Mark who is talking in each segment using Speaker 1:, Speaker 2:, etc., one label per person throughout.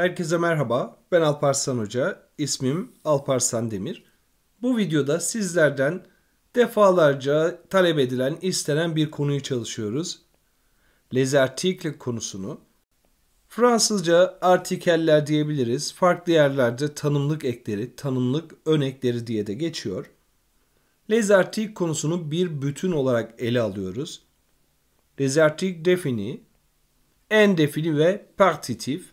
Speaker 1: Herkese merhaba, ben Alparslan Hoca, ismim Alparslan Demir. Bu videoda sizlerden defalarca talep edilen, istenen bir konuyu çalışıyoruz. Les konusunu. Fransızca artikeller diyebiliriz. Farklı yerlerde tanımlık ekleri, tanımlık ön ekleri diye de geçiyor. Les konusunu bir bütün olarak ele alıyoruz. Les articles defini, ve partitif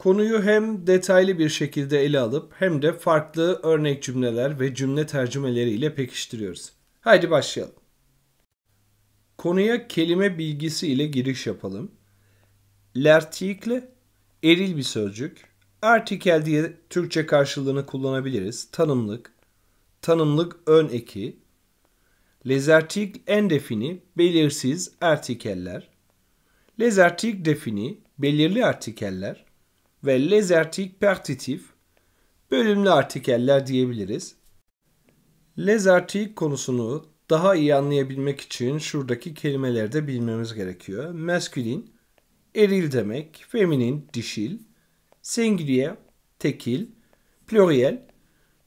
Speaker 1: Konuyu hem detaylı bir şekilde ele alıp hem de farklı örnek cümleler ve cümle tercümeleri pekiştiriyoruz. Haydi başlayalım. Konuya kelime bilgisi ile giriş yapalım. L'article eril bir sözcük. Artikel diye Türkçe karşılığını kullanabiliriz. Tanımlık, tanımlık ön eki. Lezertik articles endefini belirsiz artikeller. Lezertik defini belirli artikeller ve les articles partitif bölümlü artikeller diyebiliriz. Les konusunu daha iyi anlayabilmek için şuradaki kelimeleri de bilmemiz gerekiyor. Maskülin, eril demek, feminin, dişil, singulier, tekil, pluriel,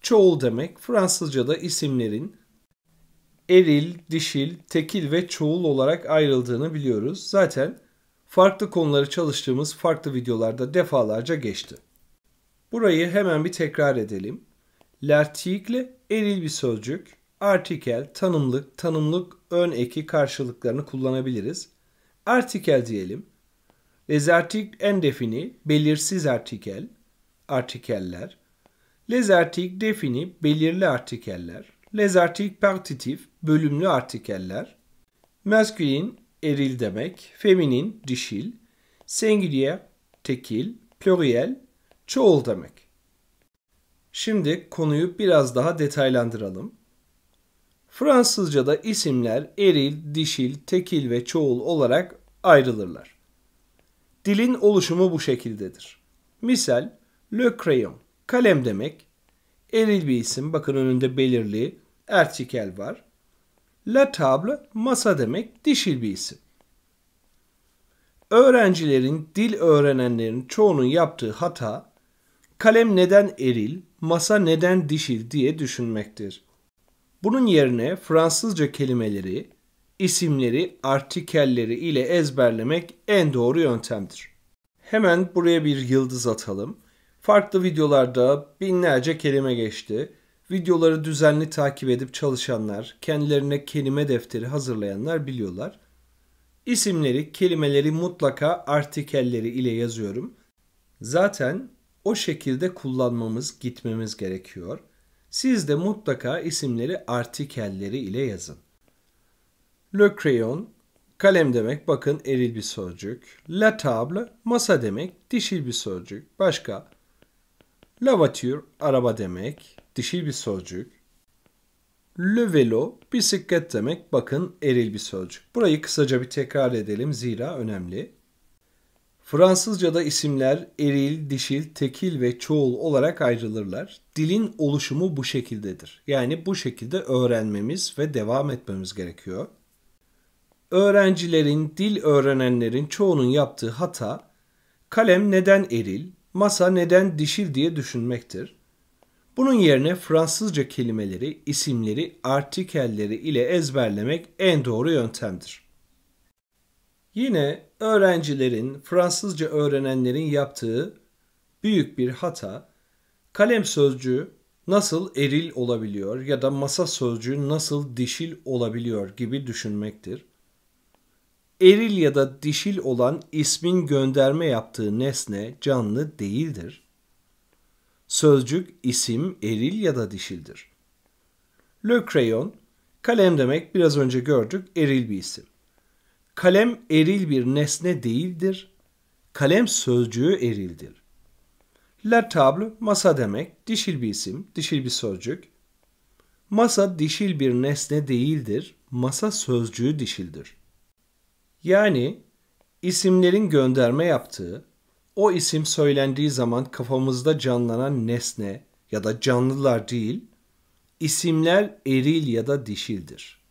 Speaker 1: çoğul demek. Fransızca'da isimlerin eril, dişil, tekil ve çoğul olarak ayrıldığını biliyoruz. Zaten farklı konuları çalıştığımız farklı videolarda defalarca geçti. Burayı hemen bir tekrar edelim. L'article eril bir sözcük. Artikel, tanımlık, tanımlık, ön eki karşılıklarını kullanabiliriz. Artikel diyelim. Les articles indéfinis, belirsiz artikel, artikeller. Les articles définis, belirli artikeller. Les articles partitif, bölümlü artikeller. Masculine, eril demek. Feminin dişil. Singulier tekil. Pluriel çoğul demek. Şimdi konuyu biraz daha detaylandıralım. Fransızca'da isimler eril, dişil, tekil ve çoğul olarak ayrılırlar. Dilin oluşumu bu şekildedir. Misal, le crayon, kalem demek. Eril bir isim, bakın önünde belirli, ertikel var. La table, masa demek, dişil bir isim. Öğrencilerin, dil öğrenenlerin çoğunun yaptığı hata kalem neden eril, masa neden dişil diye düşünmektir. Bunun yerine Fransızca kelimeleri, isimleri, artikelleri ile ezberlemek en doğru yöntemdir. Hemen buraya bir yıldız atalım. Farklı videolarda binlerce kelime geçti. Videoları düzenli takip edip çalışanlar, kendilerine kelime defteri hazırlayanlar biliyorlar. İsimleri, kelimeleri mutlaka artikelleri ile yazıyorum. Zaten o şekilde kullanmamız, gitmemiz gerekiyor. Siz de mutlaka isimleri artikelleri ile yazın. Le crayon, kalem demek bakın eril bir sözcük. La table, masa demek dişil bir sözcük. Başka? La voiture, araba demek dişil bir sözcük. Le velo bisiklet demek bakın eril bir sözcük. Burayı kısaca bir tekrar edelim zira önemli. Fransızca'da isimler eril, dişil, tekil ve çoğul olarak ayrılırlar. Dilin oluşumu bu şekildedir. Yani bu şekilde öğrenmemiz ve devam etmemiz gerekiyor. Öğrencilerin, dil öğrenenlerin çoğunun yaptığı hata kalem neden eril, masa neden dişil diye düşünmektir. Bunun yerine Fransızca kelimeleri, isimleri, artikelleri ile ezberlemek en doğru yöntemdir. Yine öğrencilerin, Fransızca öğrenenlerin yaptığı büyük bir hata, kalem sözcüğü nasıl eril olabiliyor ya da masa sözcüğü nasıl dişil olabiliyor gibi düşünmektir. Eril ya da dişil olan ismin gönderme yaptığı nesne canlı değildir. Sözcük, isim eril ya da dişildir. Le crayon, kalem demek biraz önce gördük eril bir isim. Kalem eril bir nesne değildir. Kalem sözcüğü erildir. La table masa demek, dişil bir isim, dişil bir sözcük. Masa dişil bir nesne değildir. Masa sözcüğü dişildir. Yani isimlerin gönderme yaptığı, o isim söylendiği zaman kafamızda canlanan nesne ya da canlılar değil, isimler eril ya da dişildir.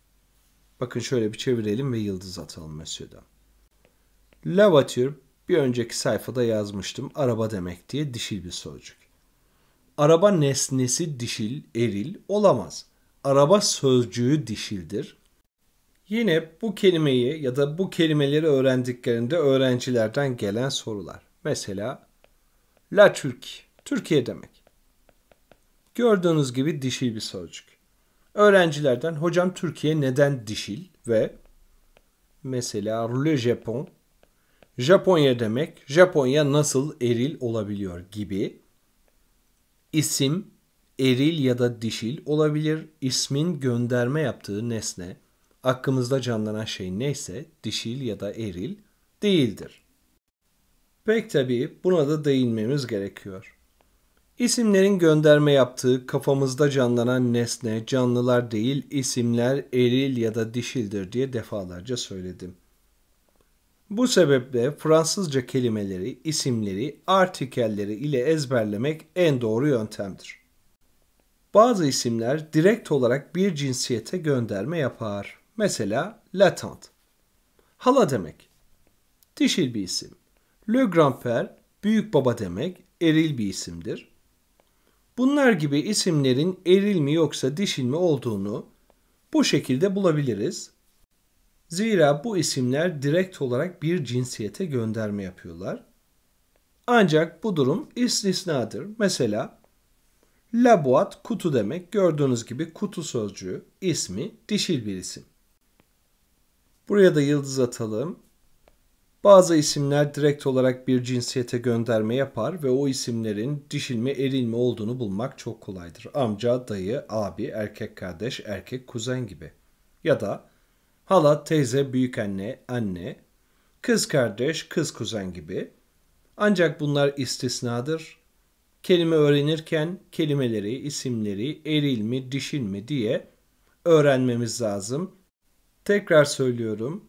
Speaker 1: Bakın şöyle bir çevirelim ve yıldız atalım Mösyö'den. Lavatür bir önceki sayfada yazmıştım araba demek diye dişil bir sözcük. Araba nesnesi dişil, eril olamaz. Araba sözcüğü dişildir. Yine bu kelimeyi ya da bu kelimeleri öğrendiklerinde öğrencilerden gelen sorular. Mesela La Türkiye Türkiye demek. Gördüğünüz gibi dişil bir sözcük. Öğrencilerden hocam Türkiye neden dişil ve mesela le Japon, Japonya demek, Japonya nasıl eril olabiliyor gibi isim eril ya da dişil olabilir. İsmin gönderme yaptığı nesne, aklımızda canlanan şey neyse dişil ya da eril değildir. Pek tabii buna da değinmemiz gerekiyor. İsimlerin gönderme yaptığı kafamızda canlanan nesne canlılar değil isimler eril ya da dişildir diye defalarca söyledim. Bu sebeple Fransızca kelimeleri, isimleri, artikelleri ile ezberlemek en doğru yöntemdir. Bazı isimler direkt olarak bir cinsiyete gönderme yapar. Mesela latant. Hala demek. Dişil bir isim. Le Grandpère, büyük baba demek, eril bir isimdir. Bunlar gibi isimlerin eril mi yoksa dişil mi olduğunu bu şekilde bulabiliriz. Zira bu isimler direkt olarak bir cinsiyete gönderme yapıyorlar. Ancak bu durum istisnadır. Mesela labuat kutu demek gördüğünüz gibi kutu sözcüğü ismi dişil bir isim. Buraya da yıldız atalım. Bazı isimler direkt olarak bir cinsiyete gönderme yapar ve o isimlerin dişil mi eril mi olduğunu bulmak çok kolaydır. Amca, dayı, abi, erkek kardeş, erkek kuzen gibi. Ya da hala, teyze, büyük anne, anne, kız kardeş, kız kuzen gibi. Ancak bunlar istisnadır. Kelime öğrenirken kelimeleri, isimleri eril mi, dişil mi diye öğrenmemiz lazım. Tekrar söylüyorum.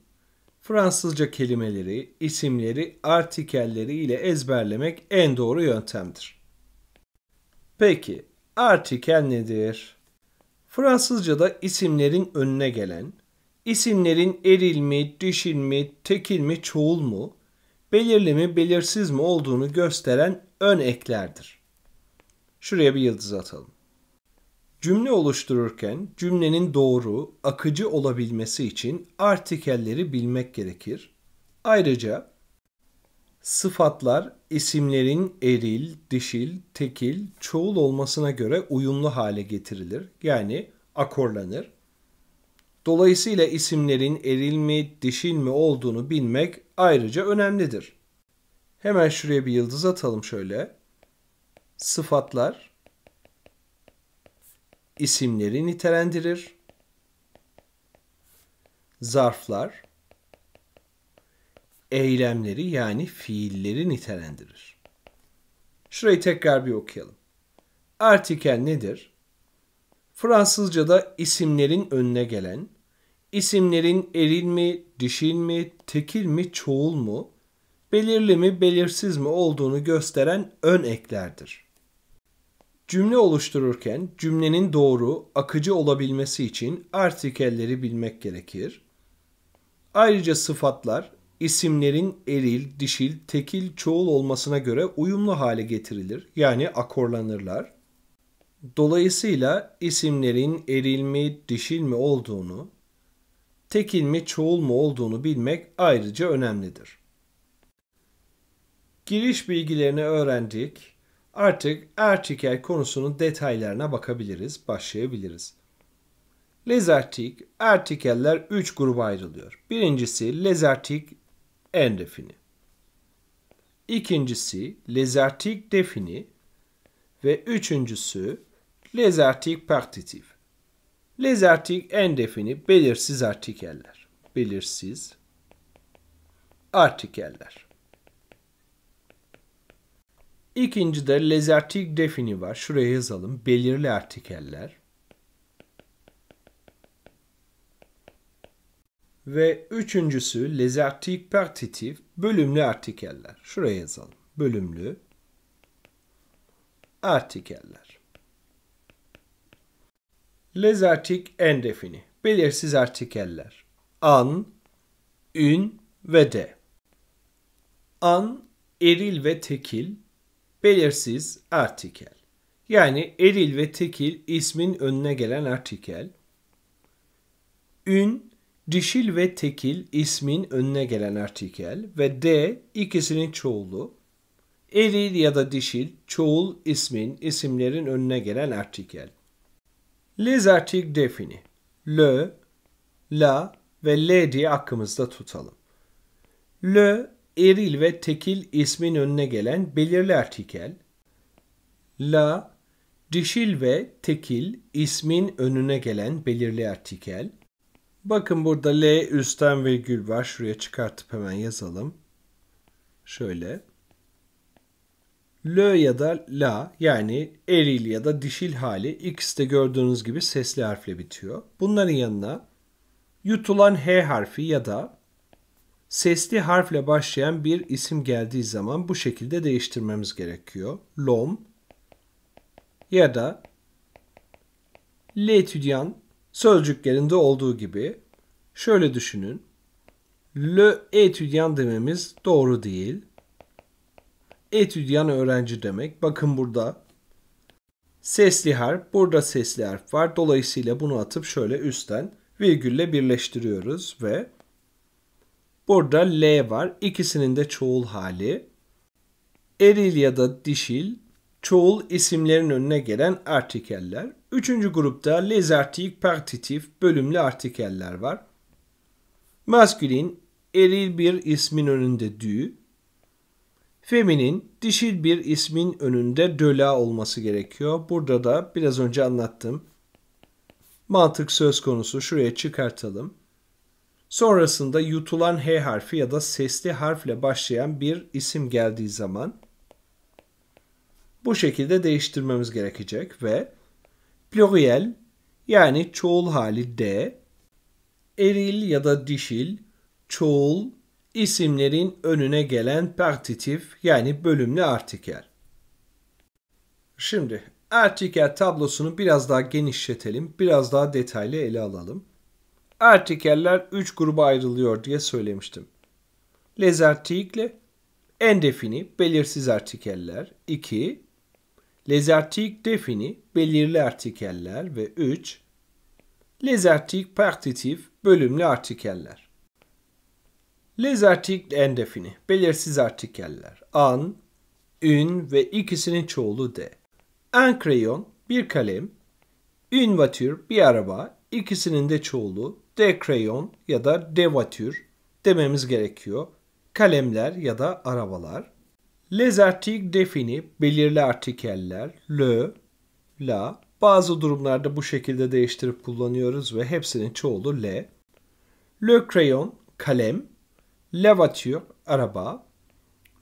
Speaker 1: Fransızca kelimeleri, isimleri, artikelleri ile ezberlemek en doğru yöntemdir. Peki, artikel nedir? Fransızca'da isimlerin önüne gelen, isimlerin eril mi, dişil mi, tekil mi, çoğul mu, belirli mi, belirsiz mi olduğunu gösteren ön eklerdir. Şuraya bir yıldız atalım. Cümle oluştururken cümlenin doğru, akıcı olabilmesi için artikelleri bilmek gerekir. Ayrıca sıfatlar isimlerin eril, dişil, tekil, çoğul olmasına göre uyumlu hale getirilir. Yani akorlanır. Dolayısıyla isimlerin eril mi, dişil mi olduğunu bilmek ayrıca önemlidir. Hemen şuraya bir yıldız atalım şöyle. Sıfatlar isimleri nitelendirir. Zarflar eylemleri yani fiilleri nitelendirir. Şurayı tekrar bir okuyalım. Artikel nedir? Fransızca'da isimlerin önüne gelen, isimlerin eril mi, dişil mi, tekil mi, çoğul mu, belirli mi, belirsiz mi olduğunu gösteren ön eklerdir. Cümle oluştururken cümlenin doğru, akıcı olabilmesi için artikelleri bilmek gerekir. Ayrıca sıfatlar isimlerin eril, dişil, tekil, çoğul olmasına göre uyumlu hale getirilir. Yani akorlanırlar. Dolayısıyla isimlerin eril mi, dişil mi olduğunu, tekil mi, çoğul mu olduğunu bilmek ayrıca önemlidir. Giriş bilgilerini öğrendik. Artık artikel konusunun detaylarına bakabiliriz, başlayabiliriz. Lezartik artikeller 3 gruba ayrılıyor. Birincisi lezertik endefini. İkincisi lezartik defini ve üçüncüsü lezartik partitif. Lezertik endefini belirsiz artikeller. Belirsiz artikeller. İkinci de les articles defini var. Şuraya yazalım. Belirli artikeller. Ve üçüncüsü les articles partitif bölümlü artikeller. Şuraya yazalım. Bölümlü artikeller. Les articles en defini. Belirsiz artikeller. An, ün ve de. An eril ve tekil, belirsiz artikel. Yani eril ve tekil ismin önüne gelen artikel. Ün, dişil ve tekil ismin önüne gelen artikel ve de ikisinin çoğulu. Eril ya da dişil çoğul ismin, isimlerin önüne gelen artikel. Les artik defini. Le, la ve le diye aklımızda tutalım. Le eril ve tekil ismin önüne gelen belirli artikel, la dişil ve tekil ismin önüne gelen belirli artikel. Bakın burada L üstten virgül var. Şuraya çıkartıp hemen yazalım. Şöyle. Lö ya da la yani eril ya da dişil hali ikisi de gördüğünüz gibi sesli harfle bitiyor. Bunların yanına yutulan H harfi ya da sesli harfle başlayan bir isim geldiği zaman bu şekilde değiştirmemiz gerekiyor. Lom ya da l'étudiant sözcüklerinde olduğu gibi şöyle düşünün. Le étudiant dememiz doğru değil. Étudiant öğrenci demek. Bakın burada sesli harf, burada sesli harf var. Dolayısıyla bunu atıp şöyle üstten virgülle birleştiriyoruz ve Burada L var. İkisinin de çoğul hali. Eril ya da dişil çoğul isimlerin önüne gelen artikeller. Üçüncü grupta les articles partitif bölümlü artikeller var. Maskülin eril bir ismin önünde dü, feminin dişil bir ismin önünde döla olması gerekiyor. Burada da biraz önce anlattım. Mantık söz konusu şuraya çıkartalım. Sonrasında yutulan H harfi ya da sesli harfle başlayan bir isim geldiği zaman bu şekilde değiştirmemiz gerekecek ve pluriel yani çoğul hali D, eril ya da dişil, çoğul isimlerin önüne gelen partitif yani bölümlü artikel. Şimdi artikel tablosunu biraz daha genişletelim, biraz daha detaylı ele alalım. Artikeller 3 gruba ayrılıyor diye söylemiştim. Lezartikle endefini belirsiz artikeller 2, lezartik defini belirli artikeller ve 3, lezartik partitif bölümlü artikeller. Lezartik endefini belirsiz artikeller an, ün ve ikisinin çoğulu de. Un kreyon bir kalem, ün vatür bir araba, ikisinin de çoğulu de dekreyon ya da devatür dememiz gerekiyor. Kalemler ya da arabalar. Les articles defini belirli artikeller le, la bazı durumlarda bu şekilde değiştirip kullanıyoruz ve hepsinin çoğulu le. Le crayon kalem, la voiture araba,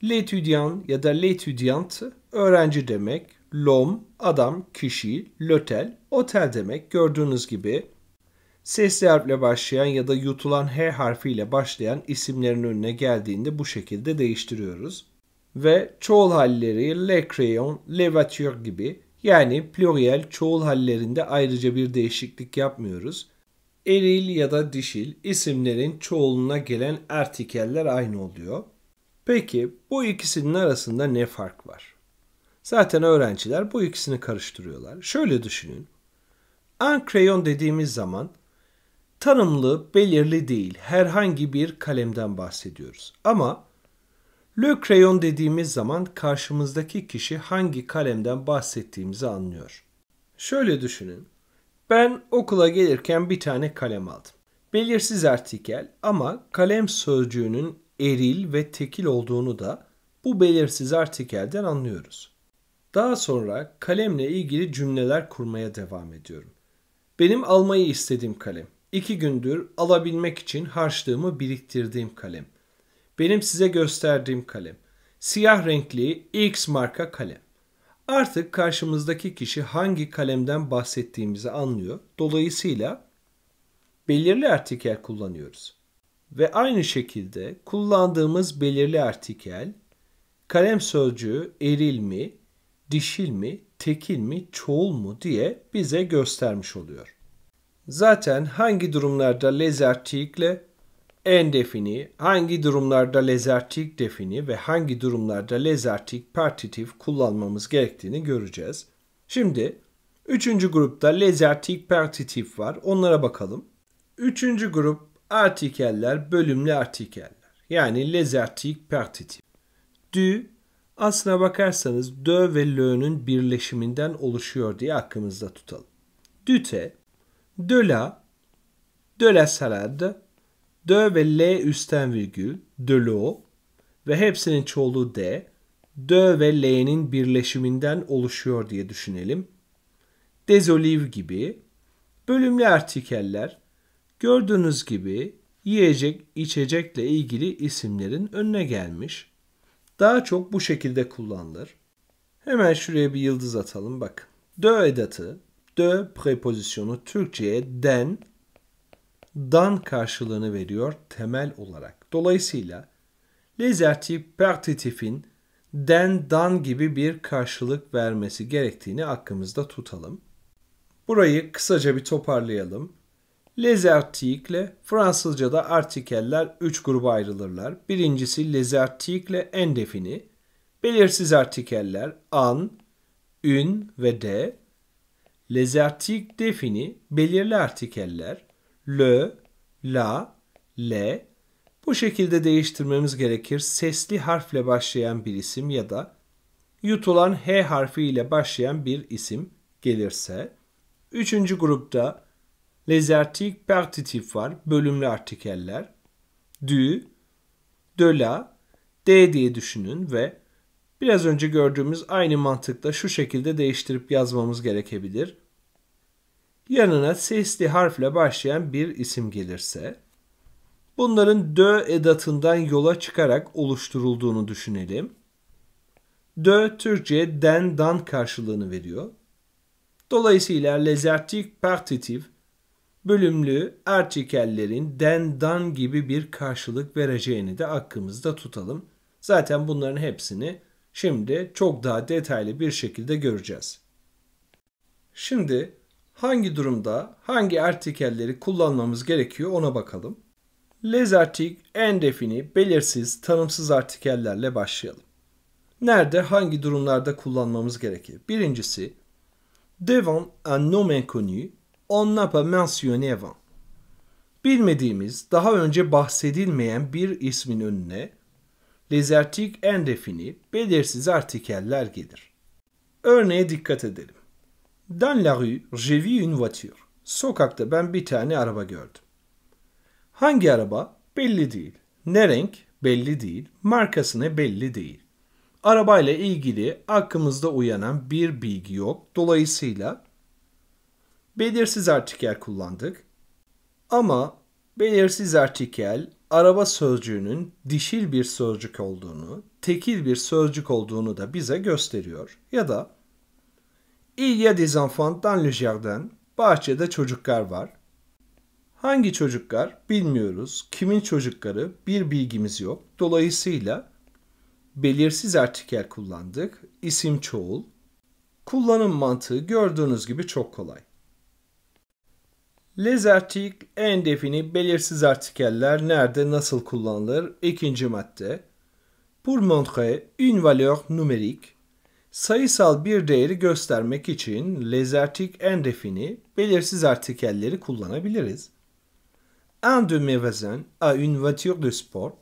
Speaker 1: l'étudiant ya da l'étudiante öğrenci demek, l'homme adam kişi, l'hôtel otel demek. Gördüğünüz gibi Sesli harfle başlayan ya da yutulan H harfiyle başlayan isimlerin önüne geldiğinde bu şekilde değiştiriyoruz. Ve çoğul halleri le crayon, le voiture gibi yani pluriel çoğul hallerinde ayrıca bir değişiklik yapmıyoruz. Eril ya da dişil isimlerin çoğuluna gelen artikeller aynı oluyor. Peki bu ikisinin arasında ne fark var? Zaten öğrenciler bu ikisini karıştırıyorlar. Şöyle düşünün. An kreyon dediğimiz zaman tanımlı, belirli değil herhangi bir kalemden bahsediyoruz. Ama Le Crayon dediğimiz zaman karşımızdaki kişi hangi kalemden bahsettiğimizi anlıyor. Şöyle düşünün. Ben okula gelirken bir tane kalem aldım. Belirsiz artikel ama kalem sözcüğünün eril ve tekil olduğunu da bu belirsiz artikelden anlıyoruz. Daha sonra kalemle ilgili cümleler kurmaya devam ediyorum. Benim almayı istediğim kalem. İki gündür alabilmek için harçlığımı biriktirdiğim kalem. Benim size gösterdiğim kalem. Siyah renkli X marka kalem. Artık karşımızdaki kişi hangi kalemden bahsettiğimizi anlıyor. Dolayısıyla belirli artikel kullanıyoruz. Ve aynı şekilde kullandığımız belirli artikel kalem sözcüğü eril mi, dişil mi, tekil mi, çoğul mu diye bize göstermiş oluyor zaten hangi durumlarda laser teak'le en defini, hangi durumlarda laser teak defini ve hangi durumlarda laser teak partitif kullanmamız gerektiğini göreceğiz. Şimdi üçüncü grupta laser teak partitif var. Onlara bakalım. Üçüncü grup artikeller, bölümlü artikeller. Yani laser teak partitif. Dü aslına bakarsanız dö ve lö'nün birleşiminden oluşuyor diye aklımızda tutalım. Düte de la, de la salade, de ve le üstten virgül, de lo ve hepsinin çoğulu de, de ve le'nin birleşiminden oluşuyor diye düşünelim. Dezoliv gibi bölümlü artikeller gördüğünüz gibi yiyecek, içecekle ilgili isimlerin önüne gelmiş. Daha çok bu şekilde kullanılır. Hemen şuraya bir yıldız atalım bak. Dö edatı de prepozisyonu Türkçe'ye den, dan karşılığını veriyor temel olarak. Dolayısıyla les partitifin den dan gibi bir karşılık vermesi gerektiğini aklımızda tutalım. Burayı kısaca bir toparlayalım. Les artikle Fransızca'da artikeller 3 gruba ayrılırlar. Birincisi les artikle endefini, belirsiz artikeller an, ün ve de. Les articles defini belirli artikeller le, la, le bu şekilde değiştirmemiz gerekir. Sesli harfle başlayan bir isim ya da yutulan H harfi ile başlayan bir isim gelirse. Üçüncü grupta les articles partitif var. Bölümlü artikeller. Du, de la, de diye düşünün ve biraz önce gördüğümüz aynı mantıkla şu şekilde değiştirip yazmamız gerekebilir yanına sesli harfle başlayan bir isim gelirse bunların dö edatından yola çıkarak oluşturulduğunu düşünelim. Dö Türkçe den dan karşılığını veriyor. Dolayısıyla lezertik partitif bölümlü artikellerin den dan gibi bir karşılık vereceğini de aklımızda tutalım. Zaten bunların hepsini şimdi çok daha detaylı bir şekilde göreceğiz. Şimdi hangi durumda hangi artikelleri kullanmamız gerekiyor ona bakalım. Lezertik endefini belirsiz tanımsız artikellerle başlayalım. Nerede hangi durumlarda kullanmamız gerekir? Birincisi devant un nom inconnu on n'a pas mentionné avant. Bilmediğimiz, daha önce bahsedilmeyen bir ismin önüne lezertik endefini belirsiz artikeller gelir. Örneğe dikkat edelim. Dans la rue, j'ai vu une voiture. Sokakta ben bir tane araba gördüm. Hangi araba? Belli değil. Ne renk? Belli değil. Markasını belli değil. Arabayla ilgili aklımızda uyanan bir bilgi yok. Dolayısıyla belirsiz artikel kullandık. Ama belirsiz artikel araba sözcüğünün dişil bir sözcük olduğunu, tekil bir sözcük olduğunu da bize gösteriyor. Ya da Il y a des enfants dans le jardin. Bahçede çocuklar var. Hangi çocuklar bilmiyoruz. Kimin çocukları bir bilgimiz yok. Dolayısıyla belirsiz artikel kullandık. İsim çoğul. Kullanım mantığı gördüğünüz gibi çok kolay. Les articles endefini belirsiz artikeller nerede nasıl kullanılır? İkinci madde. Pour montrer une valeur numérique Sayısal bir değeri göstermek için lezertik endefini belirsiz artikelleri kullanabiliriz. Un de magasin a une voiture de sport.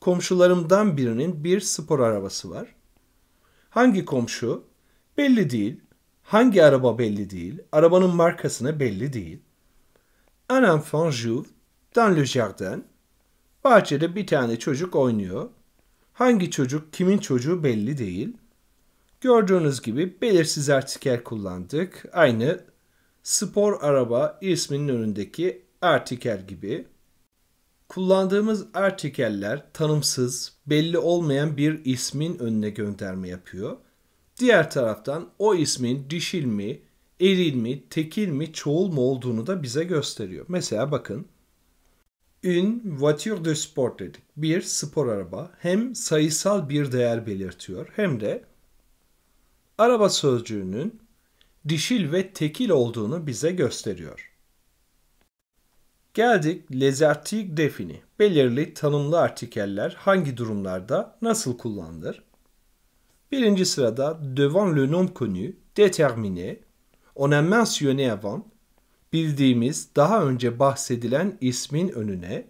Speaker 1: Komşularımdan birinin bir spor arabası var. Hangi komşu? Belli değil. Hangi araba belli değil. Arabanın markasını belli değil. Un enfant joue dans le jardin. Bahçede bir tane çocuk oynuyor. Hangi çocuk, kimin çocuğu belli değil. Gördüğünüz gibi belirsiz artikel kullandık. Aynı spor araba isminin önündeki artikel gibi. Kullandığımız artikeller tanımsız, belli olmayan bir ismin önüne gönderme yapıyor. Diğer taraftan o ismin dişil mi, eril mi, tekil mi, çoğul mu olduğunu da bize gösteriyor. Mesela bakın. Ün voiture de sport dedik. Bir spor araba hem sayısal bir değer belirtiyor hem de araba sözcüğünün dişil ve tekil olduğunu bize gösteriyor. Geldik lezertik defini. Belirli tanımlı artikeller hangi durumlarda nasıl kullanılır? Birinci sırada devant le nom connu, déterminé, on a mentionné avant, bildiğimiz daha önce bahsedilen ismin önüne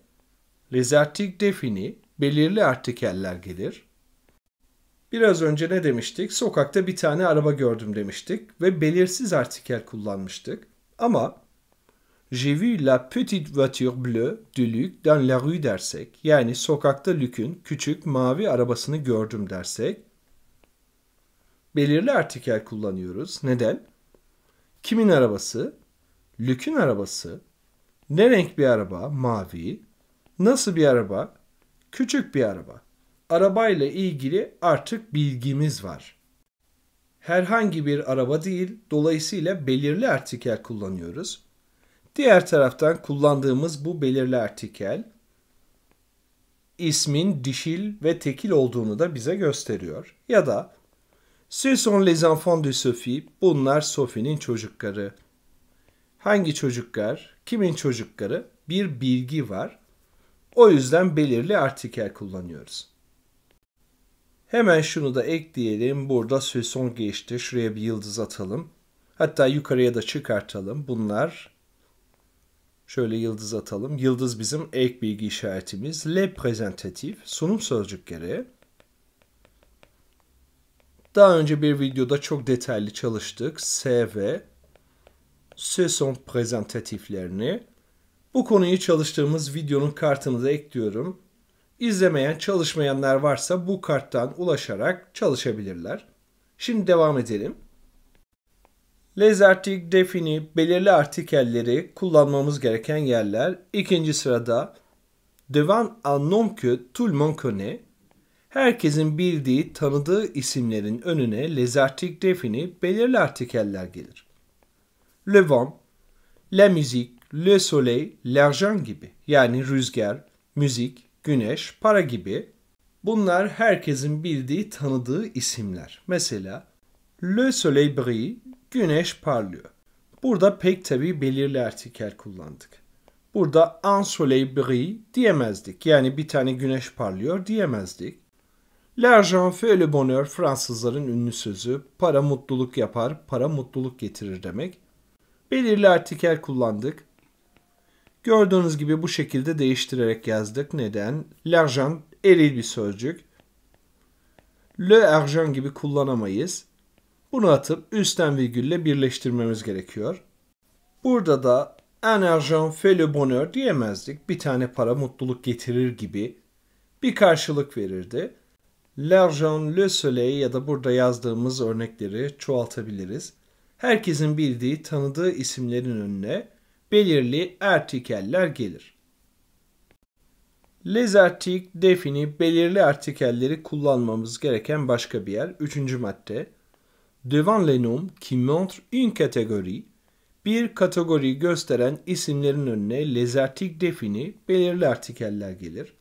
Speaker 1: lezertik defini belirli artikeller gelir. Biraz önce ne demiştik? Sokakta bir tane araba gördüm demiştik ve belirsiz artikel kullanmıştık. Ama J'ai vu la petite voiture bleue de Luc dans la rue dersek, yani sokakta Luc'ün küçük mavi arabasını gördüm dersek, belirli artikel kullanıyoruz. Neden? Kimin arabası? Luc'ün arabası. Ne renk bir araba? Mavi. Nasıl bir araba? Küçük bir araba arabayla ilgili artık bilgimiz var. Herhangi bir araba değil, dolayısıyla belirli artikel kullanıyoruz. Diğer taraftan kullandığımız bu belirli artikel ismin dişil ve tekil olduğunu da bize gösteriyor. Ya da Ce sont les enfants de Sophie. Bunlar Sophie'nin çocukları. Hangi çocuklar? Kimin çocukları? Bir bilgi var. O yüzden belirli artikel kullanıyoruz. Hemen şunu da ekleyelim. Burada sezon geçti. Şuraya bir yıldız atalım. Hatta yukarıya da çıkartalım. Bunlar şöyle yıldız atalım. Yıldız bizim ek bilgi işaretimiz. Le presentatif sunum sözcük sözcükleri. Daha önce bir videoda çok detaylı çalıştık. SV sezon presentatiflerini Bu konuyu çalıştığımız videonun kartını da ekliyorum. İzlemeyen, çalışmayanlar varsa bu karttan ulaşarak çalışabilirler. Şimdi devam edelim. Lezertik, defini, belirli artikelleri kullanmamız gereken yerler. ikinci sırada Devan un nom que tout le Herkesin bildiği, tanıdığı isimlerin önüne lezertik defini belirli artikeller gelir. Le vent, la musique, le soleil, l'argent gibi yani rüzgar, müzik, güneş, para gibi bunlar herkesin bildiği, tanıdığı isimler. Mesela Le soleil brille, güneş parlıyor. Burada pek tabi belirli artikel kullandık. Burada un soleil brille diyemezdik. Yani bir tane güneş parlıyor diyemezdik. L'argent fait le bonheur Fransızların ünlü sözü. Para mutluluk yapar, para mutluluk getirir demek. Belirli artikel kullandık. Gördüğünüz gibi bu şekilde değiştirerek yazdık. Neden? L'argent eril bir sözcük. Le argent gibi kullanamayız. Bunu atıp üstten virgülle birleştirmemiz gerekiyor. Burada da un argent fait le bonheur diyemezdik. Bir tane para mutluluk getirir gibi bir karşılık verirdi. L'argent, le soleil ya da burada yazdığımız örnekleri çoğaltabiliriz. Herkesin bildiği, tanıdığı isimlerin önüne belirli artikeller gelir. Lezertik defini belirli artikelleri kullanmamız gereken başka bir yer. Üçüncü madde. Devant les noms qui montre une catégorie, bir kategoriyi gösteren isimlerin önüne lezertik defini belirli artikeller gelir.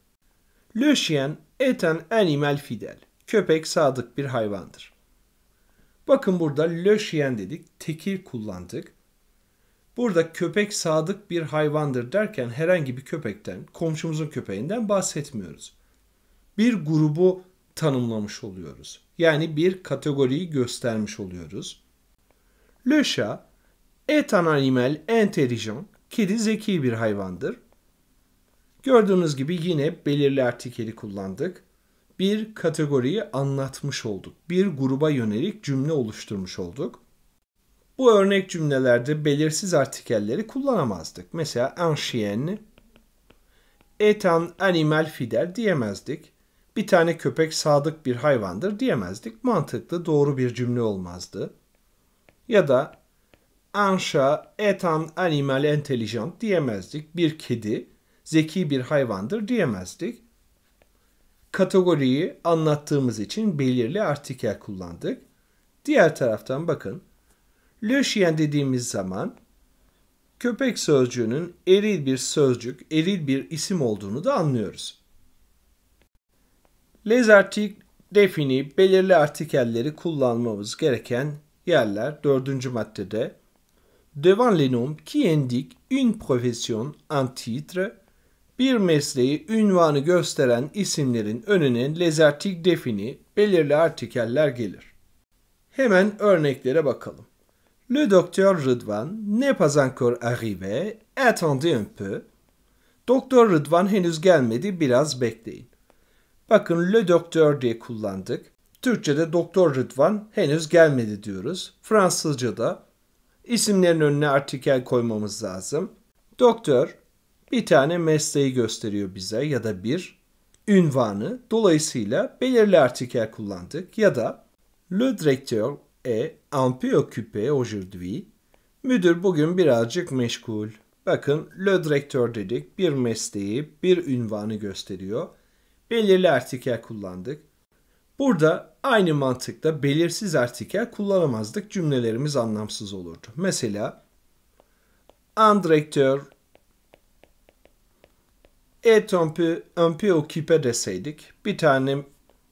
Speaker 1: Le chien est un animal fidèle. Köpek sadık bir hayvandır. Bakın burada le chien dedik, tekil kullandık. Burada köpek sadık bir hayvandır derken herhangi bir köpekten, komşumuzun köpeğinden bahsetmiyoruz. Bir grubu tanımlamış oluyoruz. Yani bir kategoriyi göstermiş oluyoruz. Le chat est un animal intelligent. Kedi zeki bir hayvandır. Gördüğünüz gibi yine belirli artikeli kullandık. Bir kategoriyi anlatmış olduk. Bir gruba yönelik cümle oluşturmuş olduk. Bu örnek cümlelerde belirsiz artikelleri kullanamazdık. Mesela un chien, est un animal fidel diyemezdik. Bir tane köpek sadık bir hayvandır diyemezdik. Mantıklı, doğru bir cümle olmazdı. Ya da un chat est un animal intelligent diyemezdik. Bir kedi zeki bir hayvandır diyemezdik. Kategoriyi anlattığımız için belirli artikel kullandık. Diğer taraftan bakın Le chien dediğimiz zaman köpek sözcüğünün eril bir sözcük, eril bir isim olduğunu da anlıyoruz. Les articles defini, belirli artikelleri kullanmamız gereken yerler dördüncü maddede. Devant les noms qui indique une profession, un titre, bir mesleği, ünvanı gösteren isimlerin önüne les defini, belirli artikeller gelir. Hemen örneklere bakalım. Le docteur Rıdvan ne pas encore arrivé, attendez un peu. Doktor Rıdvan henüz gelmedi, biraz bekleyin. Bakın le docteur diye kullandık. Türkçe'de doktor Rıdvan henüz gelmedi diyoruz. Fransızca'da isimlerin önüne artikel koymamız lazım. Doktor bir tane mesleği gösteriyor bize ya da bir ünvanı. Dolayısıyla belirli artikel kullandık ya da le directeur est un peu occupé aujourd'hui. Müdür bugün birazcık meşgul. Bakın le direktör dedik bir mesleği bir ünvanı gösteriyor. Belirli artikel kullandık. Burada aynı mantıkta belirsiz artikel kullanamazdık. Cümlelerimiz anlamsız olurdu. Mesela un direktör est un peu, un peu occupé deseydik bir tane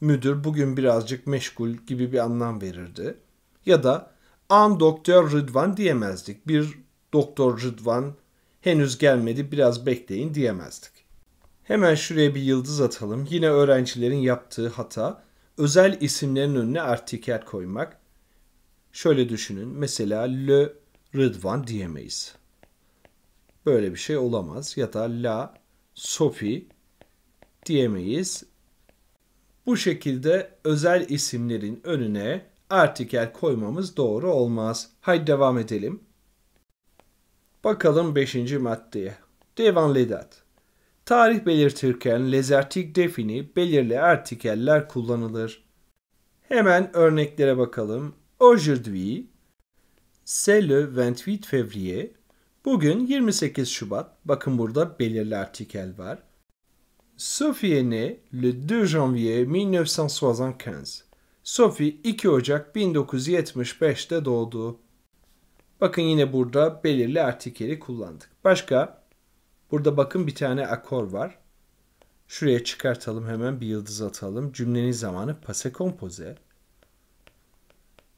Speaker 1: müdür bugün birazcık meşgul gibi bir anlam verirdi ya da an doktor Rıdvan diyemezdik. Bir doktor Rıdvan henüz gelmedi biraz bekleyin diyemezdik. Hemen şuraya bir yıldız atalım. Yine öğrencilerin yaptığı hata özel isimlerin önüne artikel koymak. Şöyle düşünün mesela Le Rıdvan diyemeyiz. Böyle bir şey olamaz ya da La Sophie diyemeyiz. Bu şekilde özel isimlerin önüne artikel koymamız doğru olmaz. Haydi devam edelim. Bakalım 5. maddeye. Devam ledat. Tarih belirtirken lezertik defini belirli artikeller kullanılır. Hemen örneklere bakalım. Aujourd'hui, c'est le 28 février. Bugün 28 Şubat. Bakın burada belirli artikel var. Sophie est née le 2 janvier 1975. Sophie 2 Ocak 1975'te doğdu. Bakın yine burada belirli artikeli kullandık. Başka burada bakın bir tane akor var. Şuraya çıkartalım hemen bir yıldız atalım. Cümlenin zamanı passe compose.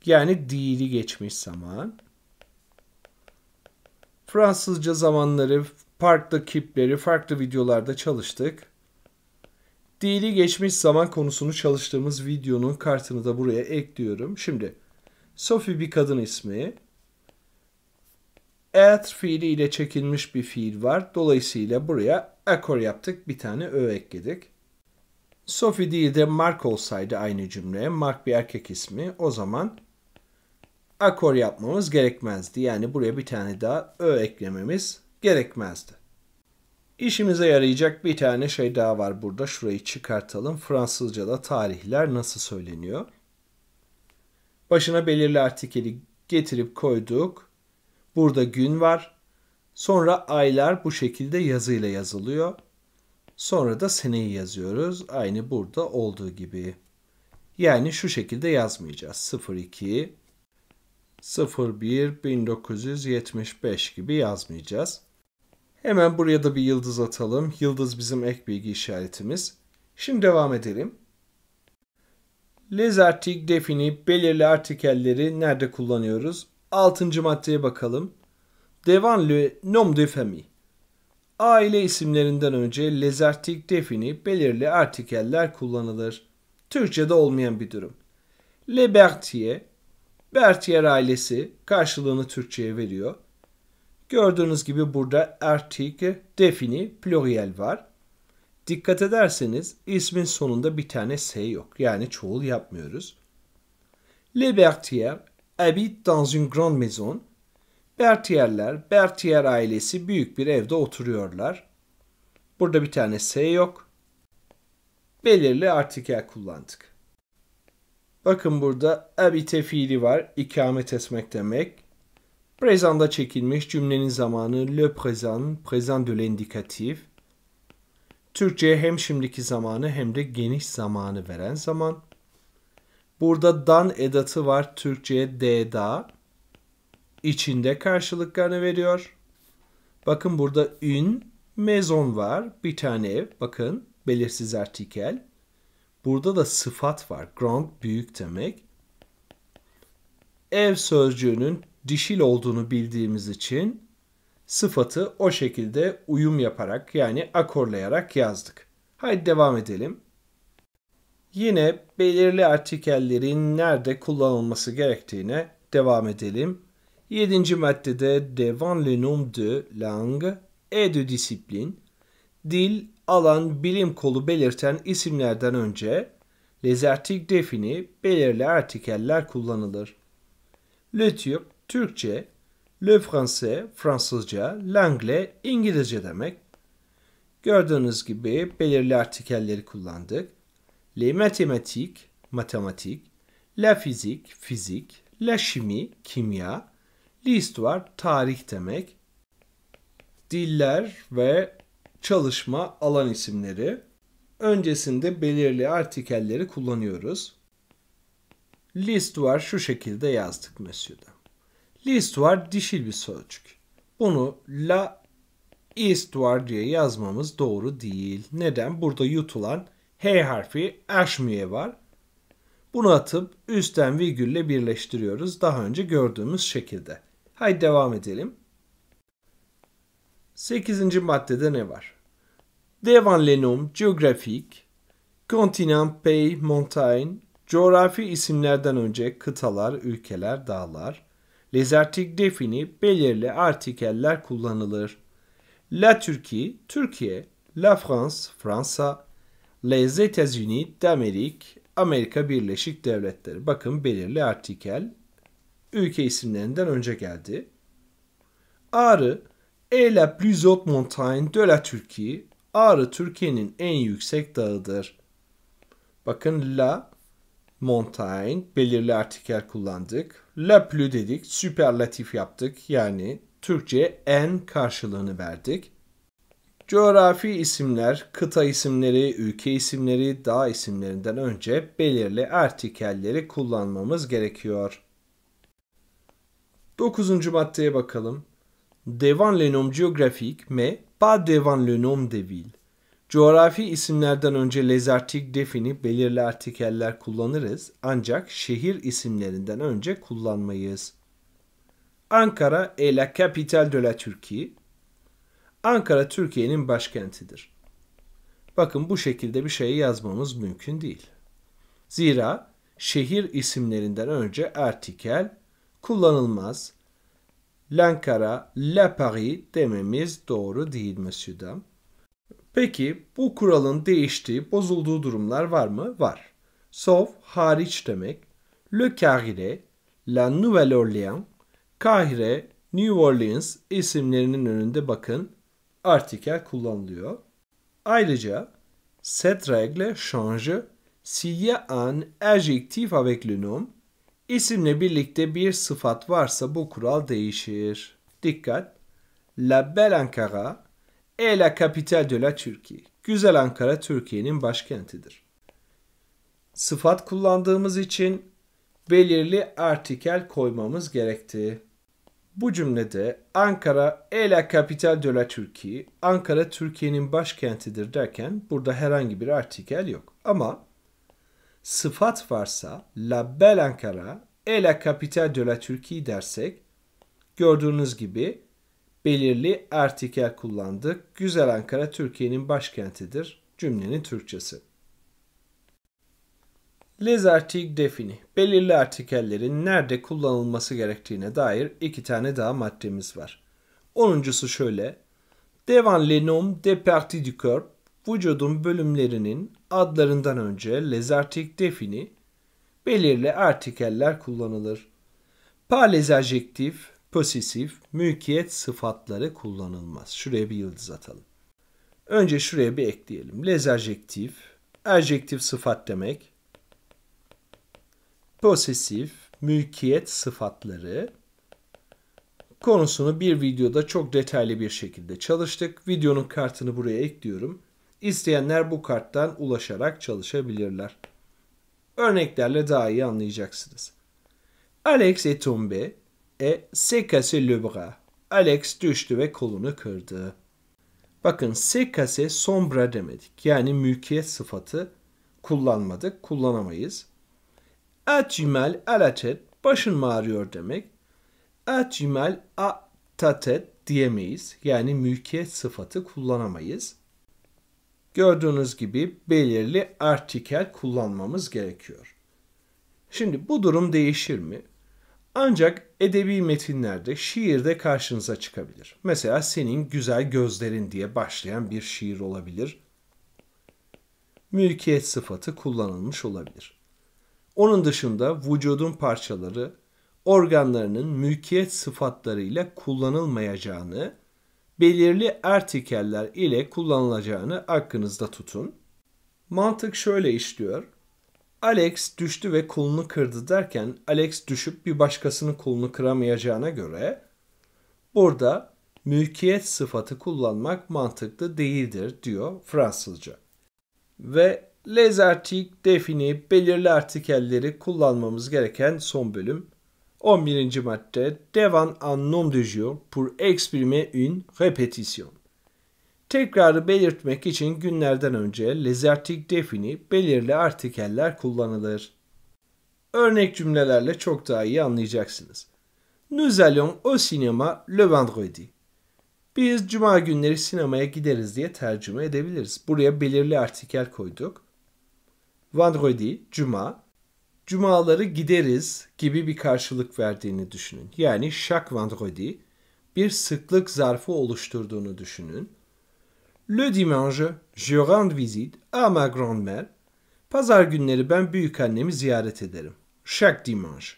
Speaker 1: Yani değili geçmiş zaman. Fransızca zamanları, farklı kipleri farklı videolarda çalıştık. Dili geçmiş zaman konusunu çalıştığımız videonun kartını da buraya ekliyorum. Şimdi Sophie bir kadın ismi. At fiili ile çekilmiş bir fiil var. Dolayısıyla buraya akor yaptık. Bir tane ö ekledik. Sophie değil de Mark olsaydı aynı cümleye. Mark bir erkek ismi. O zaman akor yapmamız gerekmezdi. Yani buraya bir tane daha ö eklememiz gerekmezdi. İşimize yarayacak bir tane şey daha var burada. Şurayı çıkartalım. Fransızca'da tarihler nasıl söyleniyor? Başına belirli artikeli getirip koyduk. Burada gün var. Sonra aylar bu şekilde yazıyla yazılıyor. Sonra da seneyi yazıyoruz. Aynı burada olduğu gibi. Yani şu şekilde yazmayacağız. 02 01 1975 gibi yazmayacağız. Hemen buraya da bir yıldız atalım. Yıldız bizim ek bilgi işaretimiz. Şimdi devam edelim. Lezertik defini belirli artikelleri nerede kullanıyoruz? Altıncı maddeye bakalım. Devan le nom de famille. Aile isimlerinden önce lezertik defini belirli artikeller kullanılır. Türkçe'de olmayan bir durum. Le Berthier, Berthier ailesi karşılığını Türkçe'ye veriyor. Gördüğünüz gibi burada article defini pluriel var. Dikkat ederseniz ismin sonunda bir tane S yok. Yani çoğul yapmıyoruz. Le Bertier habite dans une grande maison. Bertierler, Bertier ailesi büyük bir evde oturuyorlar. Burada bir tane S yok. Belirli artikel kullandık. Bakın burada habite fiili var. İkamet etmek demek. Prezanda çekilmiş cümlenin zamanı le présent, présent de l'indikatif. Türkçe hem şimdiki zamanı hem de geniş zamanı veren zaman. Burada dan edatı var Türkçe'ye da İçinde karşılıklarını veriyor. Bakın burada ün, mezon var. Bir tane ev. Bakın belirsiz artikel. Burada da sıfat var. Grand büyük demek. Ev sözcüğünün dişil olduğunu bildiğimiz için sıfatı o şekilde uyum yaparak yani akorlayarak yazdık. Haydi devam edelim. Yine belirli artikellerin nerede kullanılması gerektiğine devam edelim. 7. maddede devant le nom de langue et de discipline dil, alan, bilim kolu belirten isimlerden önce les articles defini belirli artikeller kullanılır. Le Turc Türkçe, Le Français, Fransızca, L'Anglais, İngilizce demek. Gördüğünüz gibi belirli artikelleri kullandık. Les mathématiques, matematik, la physique, fizik, la chimie, kimya, l'histoire, tarih demek. Diller ve çalışma alan isimleri. Öncesinde belirli artikelleri kullanıyoruz. List var şu şekilde yazdık Mesut'a. L'histoire dişil bir sözcük. Bunu la histoire diye yazmamız doğru değil. Neden? Burada yutulan H harfi aşmüye var. Bunu atıp üstten virgülle birleştiriyoruz daha önce gördüğümüz şekilde. Haydi devam edelim. 8. maddede ne var? Devan les geografik, géographiques, continent, pays, montagne, coğrafi isimlerden önce kıtalar, ülkeler, dağlar, Bezertik defini belirli artikeller kullanılır. La Türkiye, Türkiye, La France, Fransa, Les États-Unis d'Amérique, Amerika Birleşik Devletleri. Bakın belirli artikel ülke isimlerinden önce geldi. Ağrı, est la plus haute montagne de la Turquie. Ağrı Türkiye'nin en yüksek dağıdır. Bakın la, montagne, belirli artikel kullandık. Laplü dedik. Süperlatif yaptık. Yani Türkçe en karşılığını verdik. Coğrafi isimler, kıta isimleri, ülke isimleri, dağ isimlerinden önce belirli artikelleri kullanmamız gerekiyor. Dokuzuncu maddeye bakalım. Devan le nom géographique mais pas devant le nom de ville. Coğrafi isimlerden önce lezartik defini belirli artikeller kullanırız ancak şehir isimlerinden önce kullanmayız. Ankara est la capitale de la Turquie. Ankara Türkiye'nin başkentidir. Bakın bu şekilde bir şey yazmamız mümkün değil. Zira şehir isimlerinden önce artikel kullanılmaz. Lankara, La Paris dememiz doğru değil Monsieur Dam. Peki bu kuralın değiştiği, bozulduğu durumlar var mı? Var. Sauf hariç demek. Le Carré, La Nouvelle Orléans, Kahire, New Orleans isimlerinin önünde bakın artikel kullanılıyor. Ayrıca cette règle change s'il y a un adjectif avec le nom isimle birlikte bir sıfat varsa bu kural değişir. Dikkat! La Belle Ankara est la capitale de la Turquie. Güzel Ankara Türkiye'nin başkentidir. Sıfat kullandığımız için belirli artikel koymamız gerekti. Bu cümlede Ankara est la capitale de la Turquie, Ankara Türkiye'nin başkentidir derken burada herhangi bir artikel yok. Ama sıfat varsa la belle Ankara est la capitale de la Turquie dersek gördüğünüz gibi belirli artikel kullandık. Güzel Ankara Türkiye'nin başkentidir. Cümlenin Türkçesi. Les artik defini. Belirli artikellerin nerede kullanılması gerektiğine dair iki tane daha maddemiz var. Onuncusu şöyle. Devan le nom de partie du corps vücudun bölümlerinin adlarından önce les artik defini belirli artikeller kullanılır. Pas les adjectifs posesif, mülkiyet sıfatları kullanılmaz. Şuraya bir yıldız atalım. Önce şuraya bir ekleyelim. Lezerjektif, erjektif sıfat demek. Posesif, mülkiyet sıfatları konusunu bir videoda çok detaylı bir şekilde çalıştık. Videonun kartını buraya ekliyorum. İsteyenler bu karttan ulaşarak çalışabilirler. Örneklerle daha iyi anlayacaksınız. Alex Etombe e sekase le bras. Alex düştü ve kolunu kırdı. Bakın sekase sombra demedik. Yani mülkiyet sıfatı kullanmadık, kullanamayız. Acimel alatet başın ağrıyor demek. Acimel atatet diyemeyiz. Yani mülkiyet sıfatı kullanamayız. Gördüğünüz gibi belirli artikel kullanmamız gerekiyor. Şimdi bu durum değişir mi? Ancak edebi metinlerde, şiirde karşınıza çıkabilir. Mesela senin güzel gözlerin diye başlayan bir şiir olabilir. Mülkiyet sıfatı kullanılmış olabilir. Onun dışında vücudun parçaları organlarının mülkiyet sıfatlarıyla kullanılmayacağını, belirli artikeller ile kullanılacağını aklınızda tutun. Mantık şöyle işliyor. Alex düştü ve kolunu kırdı derken Alex düşüp bir başkasının kolunu kıramayacağına göre burada mülkiyet sıfatı kullanmak mantıklı değildir diyor Fransızca. Ve les defini belirli artikelleri kullanmamız gereken son bölüm. 11. madde devan un nom de jour pour exprimer une répétition. Tekrarı belirtmek için günlerden önce lezertik defini belirli artikeller kullanılır. Örnek cümlelerle çok daha iyi anlayacaksınız. Nous allons au cinéma le vendredi. Biz cuma günleri sinemaya gideriz diye tercüme edebiliriz. Buraya belirli artikel koyduk. Vendredi, cuma. Cumaları gideriz gibi bir karşılık verdiğini düşünün. Yani chaque vendredi bir sıklık zarfı oluşturduğunu düşünün. Le dimanche, je rends visite à ma grand-mère. Pazar günleri ben büyük annemi ziyaret ederim. Chaque dimanche.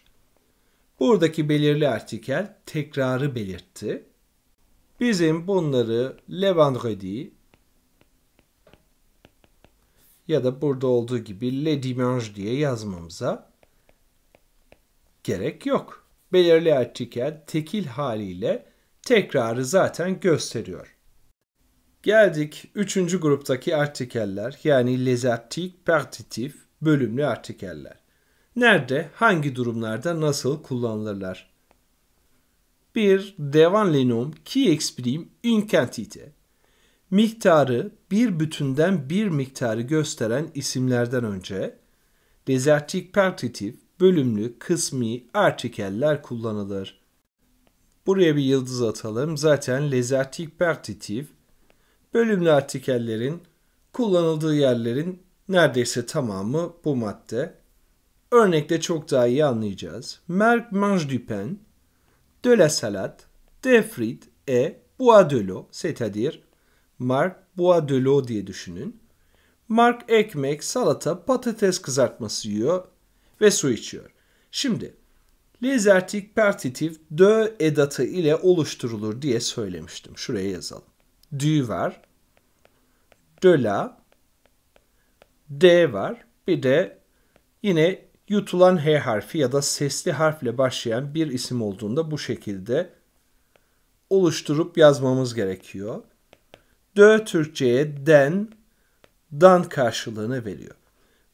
Speaker 1: Buradaki belirli artikel tekrarı belirtti. Bizim bunları le vendredi ya da burada olduğu gibi le dimanche diye yazmamıza gerek yok. Belirli artikel tekil haliyle tekrarı zaten gösteriyor. Geldik üçüncü gruptaki artikeller yani les articles partitif bölümlü artikeller. Nerede, hangi durumlarda nasıl kullanılırlar? Bir Devan lenom qui exprime une quantité. Miktarı bir bütünden bir miktarı gösteren isimlerden önce les articles partitif bölümlü kısmi artikeller kullanılır. Buraya bir yıldız atalım. Zaten les articles partitif Bölümlü artikellerin kullanıldığı yerlerin neredeyse tamamı bu madde. Örnekle çok daha iyi anlayacağız. Merck mange du pain, de la salade, de frites et bois de l'eau, c'est-à-dire Mark bois de l'eau diye düşünün. Mark ekmek, salata, patates kızartması yiyor ve su içiyor. Şimdi les articles partitif de edatı ile oluşturulur diye söylemiştim. Şuraya yazalım. D var. De la. D var. Bir de yine yutulan H harfi ya da sesli harfle başlayan bir isim olduğunda bu şekilde oluşturup yazmamız gerekiyor. Dö Türkçe'ye den, dan karşılığını veriyor.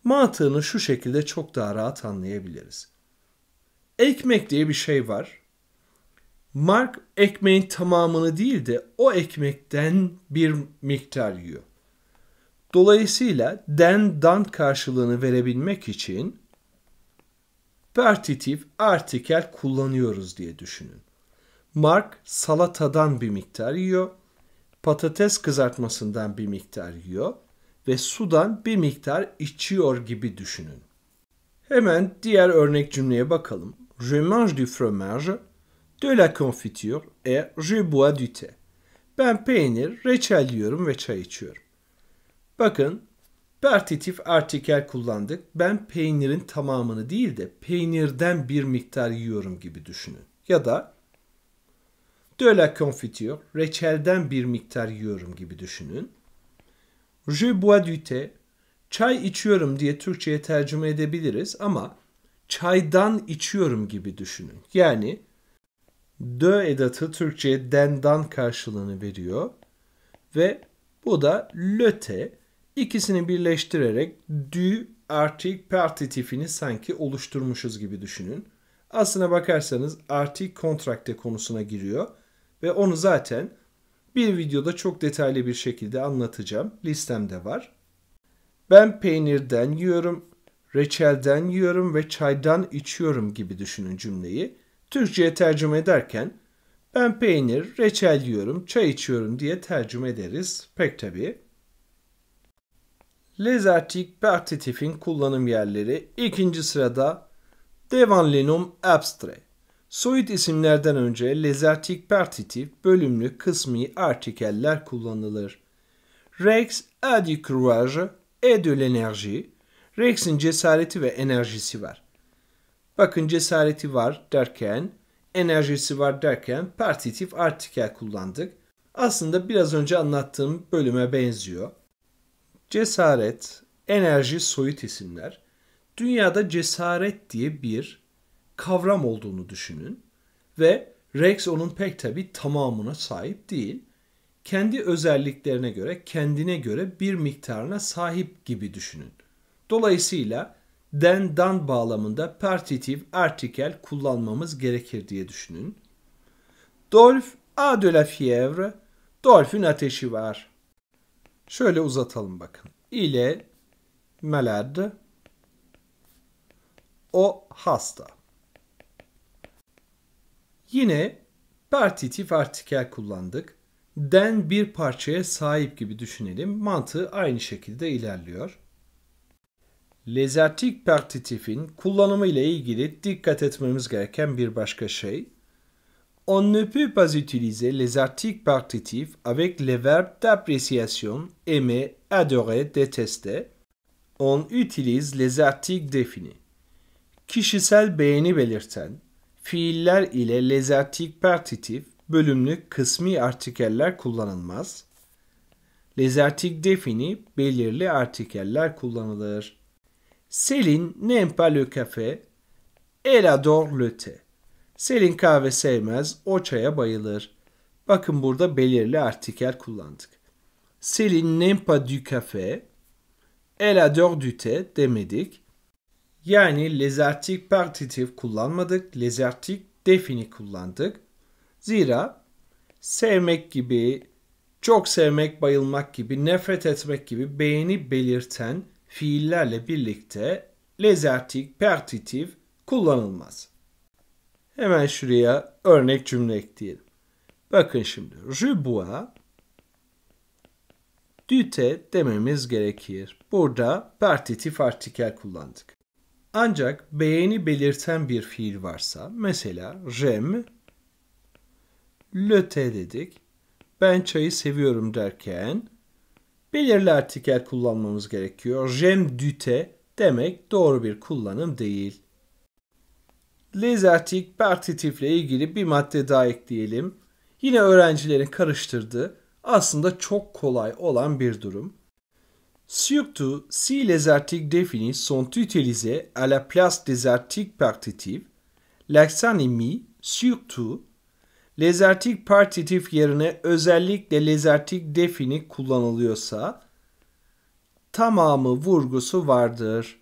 Speaker 1: Mantığını şu şekilde çok daha rahat anlayabiliriz. Ekmek diye bir şey var. Mark ekmeğin tamamını değil de o ekmekten bir miktar yiyor. Dolayısıyla den dan karşılığını verebilmek için partitif artikel kullanıyoruz diye düşünün. Mark salatadan bir miktar yiyor, patates kızartmasından bir miktar yiyor ve sudan bir miktar içiyor gibi düşünün. Hemen diğer örnek cümleye bakalım. Je mange du fromage de la confiture et je bois du thé. Ben peynir, reçel yiyorum ve çay içiyorum. Bakın partitif artikel kullandık. Ben peynirin tamamını değil de peynirden bir miktar yiyorum gibi düşünün. Ya da de la confiture, reçelden bir miktar yiyorum gibi düşünün. Je bois du thé, çay içiyorum diye Türkçe'ye tercüme edebiliriz ama çaydan içiyorum gibi düşünün. Yani dö edatı Türkçe'ye dendan karşılığını veriyor. Ve bu da löte. İkisini birleştirerek dü artik partitifini sanki oluşturmuşuz gibi düşünün. Aslına bakarsanız artik kontrakte konusuna giriyor. Ve onu zaten bir videoda çok detaylı bir şekilde anlatacağım. Listemde var. Ben peynirden yiyorum, reçelden yiyorum ve çaydan içiyorum gibi düşünün cümleyi Türkçe'ye tercüme ederken ben peynir, reçel yiyorum, çay içiyorum diye tercüme ederiz. Pek tabii. Lezertik partitifin kullanım yerleri ikinci sırada Devanlinum abstre. Soyut isimlerden önce Lezertik partitif bölümlü kısmi artikeller kullanılır. Rex a du courage et de l'énergie. Rex'in cesareti ve enerjisi var. Bakın cesareti var derken, enerjisi var derken partitif artikel kullandık. Aslında biraz önce anlattığım bölüme benziyor. Cesaret, enerji soyut isimler. Dünyada cesaret diye bir kavram olduğunu düşünün ve Rex onun pek tabi tamamına sahip değil. Kendi özelliklerine göre, kendine göre bir miktarına sahip gibi düşünün. Dolayısıyla den dan bağlamında partitif artikel kullanmamız gerekir diye düşünün. Dolf a de la fièvre. Dolf'ün ateşi var. Şöyle uzatalım bakın. İle malade. O hasta. Yine partitif artikel kullandık. Den bir parçaya sahip gibi düşünelim. Mantığı aynı şekilde ilerliyor lezertik partitifin kullanımı ile ilgili dikkat etmemiz gereken bir başka şey, on ne peut pas utiliser les articles partitifs avec les verbes d'appréciation, aimer, adorer, détester. On utilise les articles définis. Kişisel beğeni belirten fiiller ile les articles partitif, bölümlü kısmi artikeller kullanılmaz. Les articles définis belirli artikeller kullanılır. Céline n'aime pas le café. Elle adore le thé. Selin kahve sevmez, o çaya bayılır. Bakın burada belirli artikel kullandık. Selin n'aime pas du café. Elle adore du thé demedik. Yani les articles partitif kullanmadık. Les articles defini kullandık. Zira sevmek gibi, çok sevmek, bayılmak gibi, nefret etmek gibi beğeni belirten fiillerle birlikte lezertik pertitif kullanılmaz. Hemen şuraya örnek cümle ekleyelim. Bakın şimdi. Je bois düte dememiz gerekir. Burada partitif artikel kullandık. Ancak beğeni belirten bir fiil varsa mesela j'aime le thé dedik. Ben çayı seviyorum derken belirli artikel kullanmamız gerekiyor. J'aime du thé demek doğru bir kullanım değil. Les articles partitifle ilgili bir madde daha ekleyelim. Yine öğrencilerin karıştırdığı aslında çok kolay olan bir durum. Surtout si les articles définis sont utilisés à la place des articles partitifs, l'accent est mis surtout Lezertik partitif yerine özellikle lezertik definik kullanılıyorsa tamamı vurgusu vardır.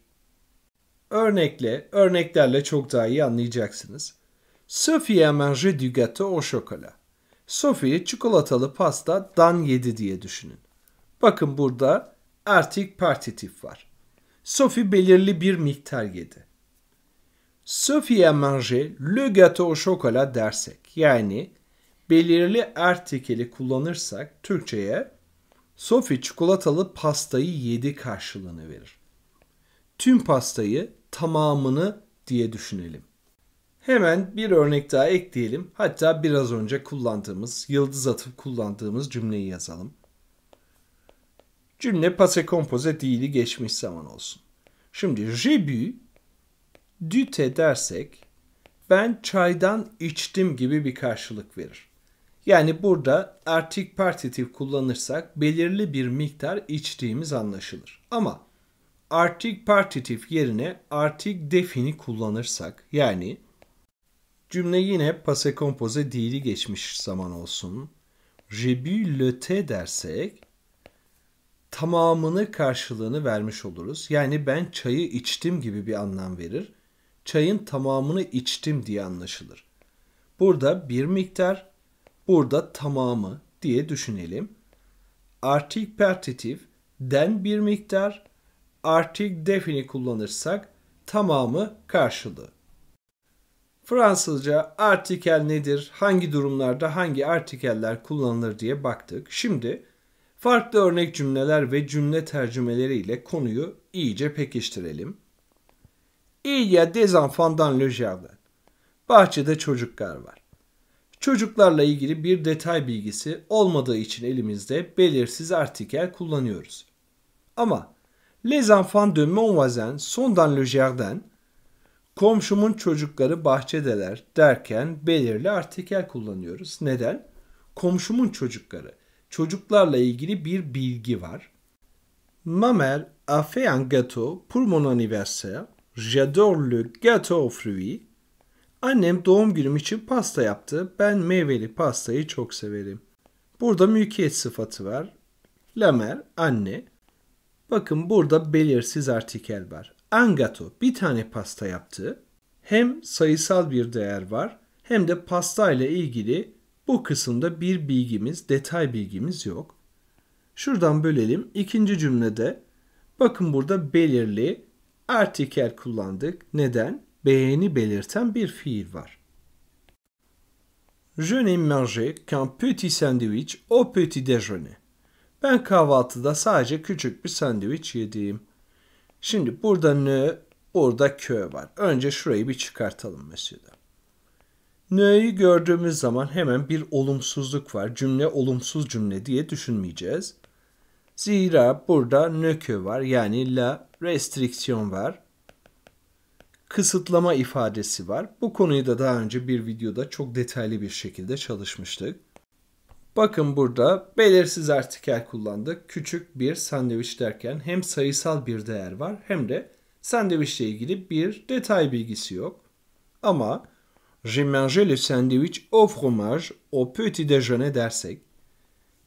Speaker 1: Örnekle, örneklerle çok daha iyi anlayacaksınız. Sophie a mangé du gâteau au chocolat. Sophie çikolatalı pasta dan yedi diye düşünün. Bakın burada artık partitif var. Sophie belirli bir miktar yedi. Sophie a mangé le gâteau au chocolat dersek yani belirli artikeli kullanırsak Türkçe'ye Sophie çikolatalı pastayı yedi karşılığını verir. Tüm pastayı tamamını diye düşünelim. Hemen bir örnek daha ekleyelim. Hatta biraz önce kullandığımız, yıldız atıp kullandığımız cümleyi yazalım. Cümle passé composé değil geçmiş zaman olsun. Şimdi j'ai bu, düte dersek ben çaydan içtim gibi bir karşılık verir. Yani burada artık partitif kullanırsak belirli bir miktar içtiğimiz anlaşılır. Ama artık partitif yerine artık defini kullanırsak yani cümle yine passé composé değili geçmiş zaman olsun. Je bu le thé dersek tamamını karşılığını vermiş oluruz. Yani ben çayı içtim gibi bir anlam verir çayın tamamını içtim diye anlaşılır. Burada bir miktar, burada tamamı diye düşünelim. Artik partitif den bir miktar, artık defini kullanırsak tamamı karşılığı. Fransızca artikel nedir, hangi durumlarda hangi artikeller kullanılır diye baktık. Şimdi farklı örnek cümleler ve cümle tercümeleriyle konuyu iyice pekiştirelim. Il y a des enfants dans le jardin. Bahçede çocuklar var. Çocuklarla ilgili bir detay bilgisi olmadığı için elimizde belirsiz artikel kullanıyoruz. Ama les enfants de mon voisin sont dans le jardin komşumun çocukları bahçedeler derken belirli artikel kullanıyoruz. Neden? Komşumun çocukları. Çocuklarla ilgili bir bilgi var. Ma mère a fait un gâteau pour mon anniversaire. J'adore le gâteau aux fruits. Annem doğum günüm için pasta yaptı. Ben meyveli pastayı çok severim. Burada mülkiyet sıfatı var. Lamer, anne. Bakın burada belirsiz artikel var. Angato bir tane pasta yaptı. Hem sayısal bir değer var hem de pasta ile ilgili bu kısımda bir bilgimiz, detay bilgimiz yok. Şuradan bölelim. İkinci cümlede bakın burada belirli artikel kullandık. Neden? Beğeni belirten bir fiil var. Je n'ai mangé qu'un petit sandwich au petit déjeuner. Ben kahvaltıda sadece küçük bir sandviç yedim. Şimdi burada ne, orada kö var. Önce şurayı bir çıkartalım mesela. Ne'yi gördüğümüz zaman hemen bir olumsuzluk var. Cümle olumsuz cümle diye düşünmeyeceğiz. Zira burada nökö var yani la restriksiyon var. Kısıtlama ifadesi var. Bu konuyu da daha önce bir videoda çok detaylı bir şekilde çalışmıştık. Bakın burada belirsiz artikel kullandık. Küçük bir sandviç derken hem sayısal bir değer var hem de sandviçle ilgili bir detay bilgisi yok. Ama j'ai mangé le sandwich au fromage au petit déjeuner dersek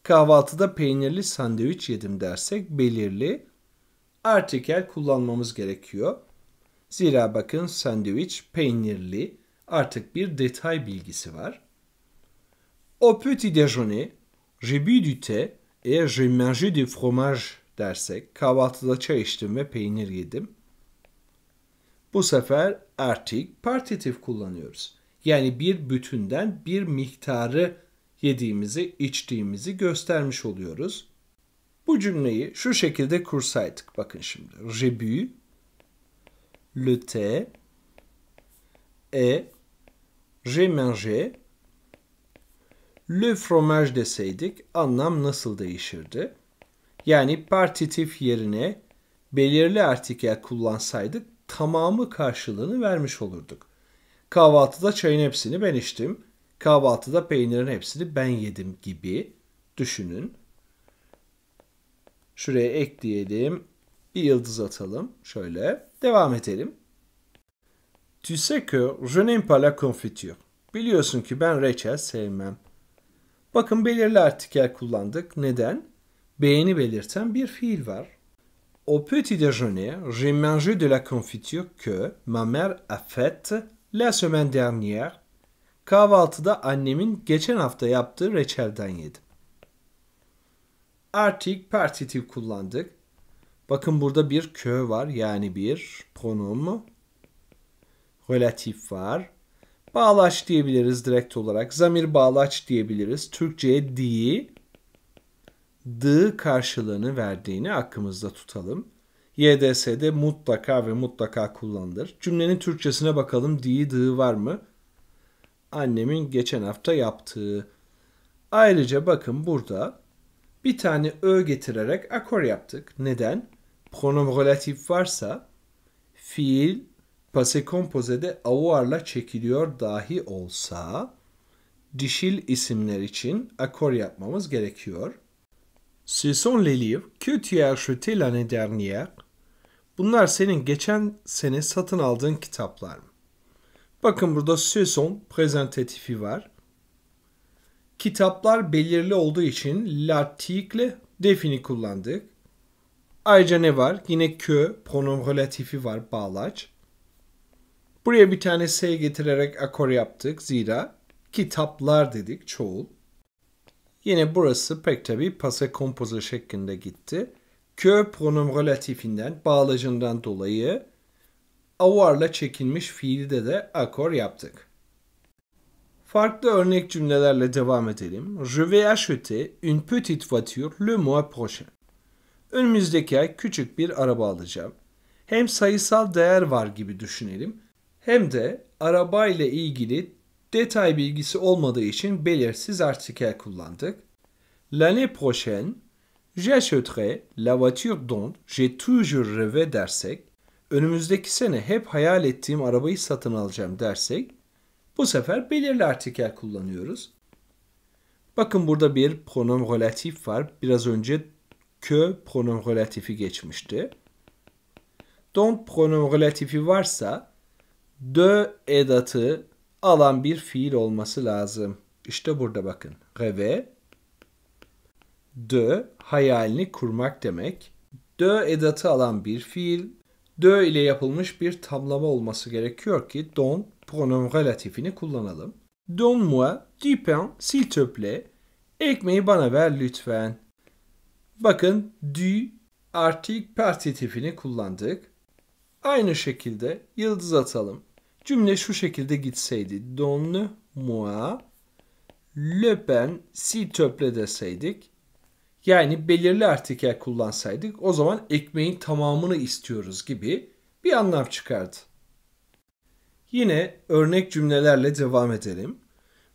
Speaker 1: kahvaltıda peynirli sandviç yedim dersek belirli artikel kullanmamız gerekiyor. Zira bakın sandviç peynirli artık bir detay bilgisi var. Au petit déjeuner, j'ai bu du thé et j'ai mangé du fromage dersek kahvaltıda çay içtim ve peynir yedim. Bu sefer artık partitif kullanıyoruz. Yani bir bütünden bir miktarı yediğimizi, içtiğimizi göstermiş oluyoruz. Bu cümleyi şu şekilde kursaydık. Bakın şimdi. J'ai bu le thé et j'ai mangé le fromage deseydik anlam nasıl değişirdi? Yani partitif yerine belirli artikel kullansaydık tamamı karşılığını vermiş olurduk. Kahvaltıda çayın hepsini ben içtim kahvaltıda peynirin hepsini ben yedim gibi düşünün. Şuraya ekleyelim. Bir yıldız atalım. Şöyle. Devam edelim. Tu sais que je n'aime pas la confiture. Biliyorsun ki ben reçel sevmem. Bakın belirli artikel kullandık. Neden? Beğeni belirten bir fiil var. Au petit déjeuner, j'ai mangé de la confiture que ma mère a faite la semaine dernière Kahvaltıda annemin geçen hafta yaptığı reçelden yedim. Artık partitif kullandık. Bakın burada bir kö var yani bir pronom. Relatif var. Bağlaç diyebiliriz direkt olarak. Zamir bağlaç diyebiliriz. Türkçe'ye di, dı karşılığını verdiğini aklımızda tutalım. YDS'de mutlaka ve mutlaka kullanılır. Cümlenin Türkçesine bakalım di, dı var mı? annemin geçen hafta yaptığı. Ayrıca bakın burada bir tane ö getirerek akor yaptık. Neden? Pronom relatif varsa fiil passé composé de avuarla çekiliyor dahi olsa dişil isimler için akor yapmamız gerekiyor. Ce sont les livres que tu as achetés l'année dernière. Bunlar senin geçen sene satın aldığın kitaplar mı? Bakın burada sezon prezentatifi var. Kitaplar belirli olduğu için l'article defini kullandık. Ayrıca ne var? Yine kö, pronom relatifi var, bağlaç. Buraya bir tane S getirerek akor yaptık. Zira kitaplar dedik çoğul. Yine burası pek tabi passé composé şeklinde gitti. Kö pronom relatifinden, bağlacından dolayı avarla çekilmiş fiilde de akor yaptık. Farklı örnek cümlelerle devam edelim. Je vais acheter une petite voiture le mois prochain. Önümüzdeki ay küçük bir araba alacağım. Hem sayısal değer var gibi düşünelim hem de araba ile ilgili detay bilgisi olmadığı için belirsiz artikel kullandık. L'année prochaine j'achèterai la voiture dont j'ai toujours rêvé dersek önümüzdeki sene hep hayal ettiğim arabayı satın alacağım dersek bu sefer belirli artikel kullanıyoruz. Bakın burada bir pronom relatif var. Biraz önce kö pronom relatifi geçmişti. Don't pronom relatifi varsa de edatı alan bir fiil olması lazım. İşte burada bakın. Reve de hayalini kurmak demek. De edatı alan bir fiil dö ile yapılmış bir tamlama olması gerekiyor ki don pronom relatifini kullanalım. Don moi du pain s'il te plaît. Ekmeği bana ver lütfen. Bakın du artık partitifini kullandık. Aynı şekilde yıldız atalım. Cümle şu şekilde gitseydi. Don moi le pen s'il te plaît deseydik yani belirli artikel kullansaydık o zaman ekmeğin tamamını istiyoruz gibi bir anlam çıkardı. Yine örnek cümlelerle devam edelim.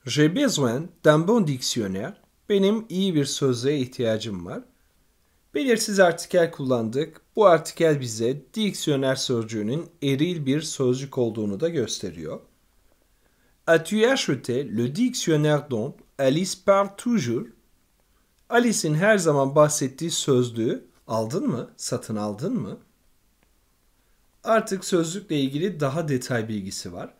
Speaker 1: J'ai besoin d'un bon dictionnaire. Benim iyi bir sözlüğe ihtiyacım var. Belirsiz artikel kullandık. Bu artikel bize diksiyoner sözcüğünün eril bir sözcük olduğunu da gösteriyor. As-tu acheté le dictionnaire dont Alice parle toujours? Alice'in her zaman bahsettiği sözlüğü aldın mı? Satın aldın mı? Artık sözlükle ilgili daha detay bilgisi var.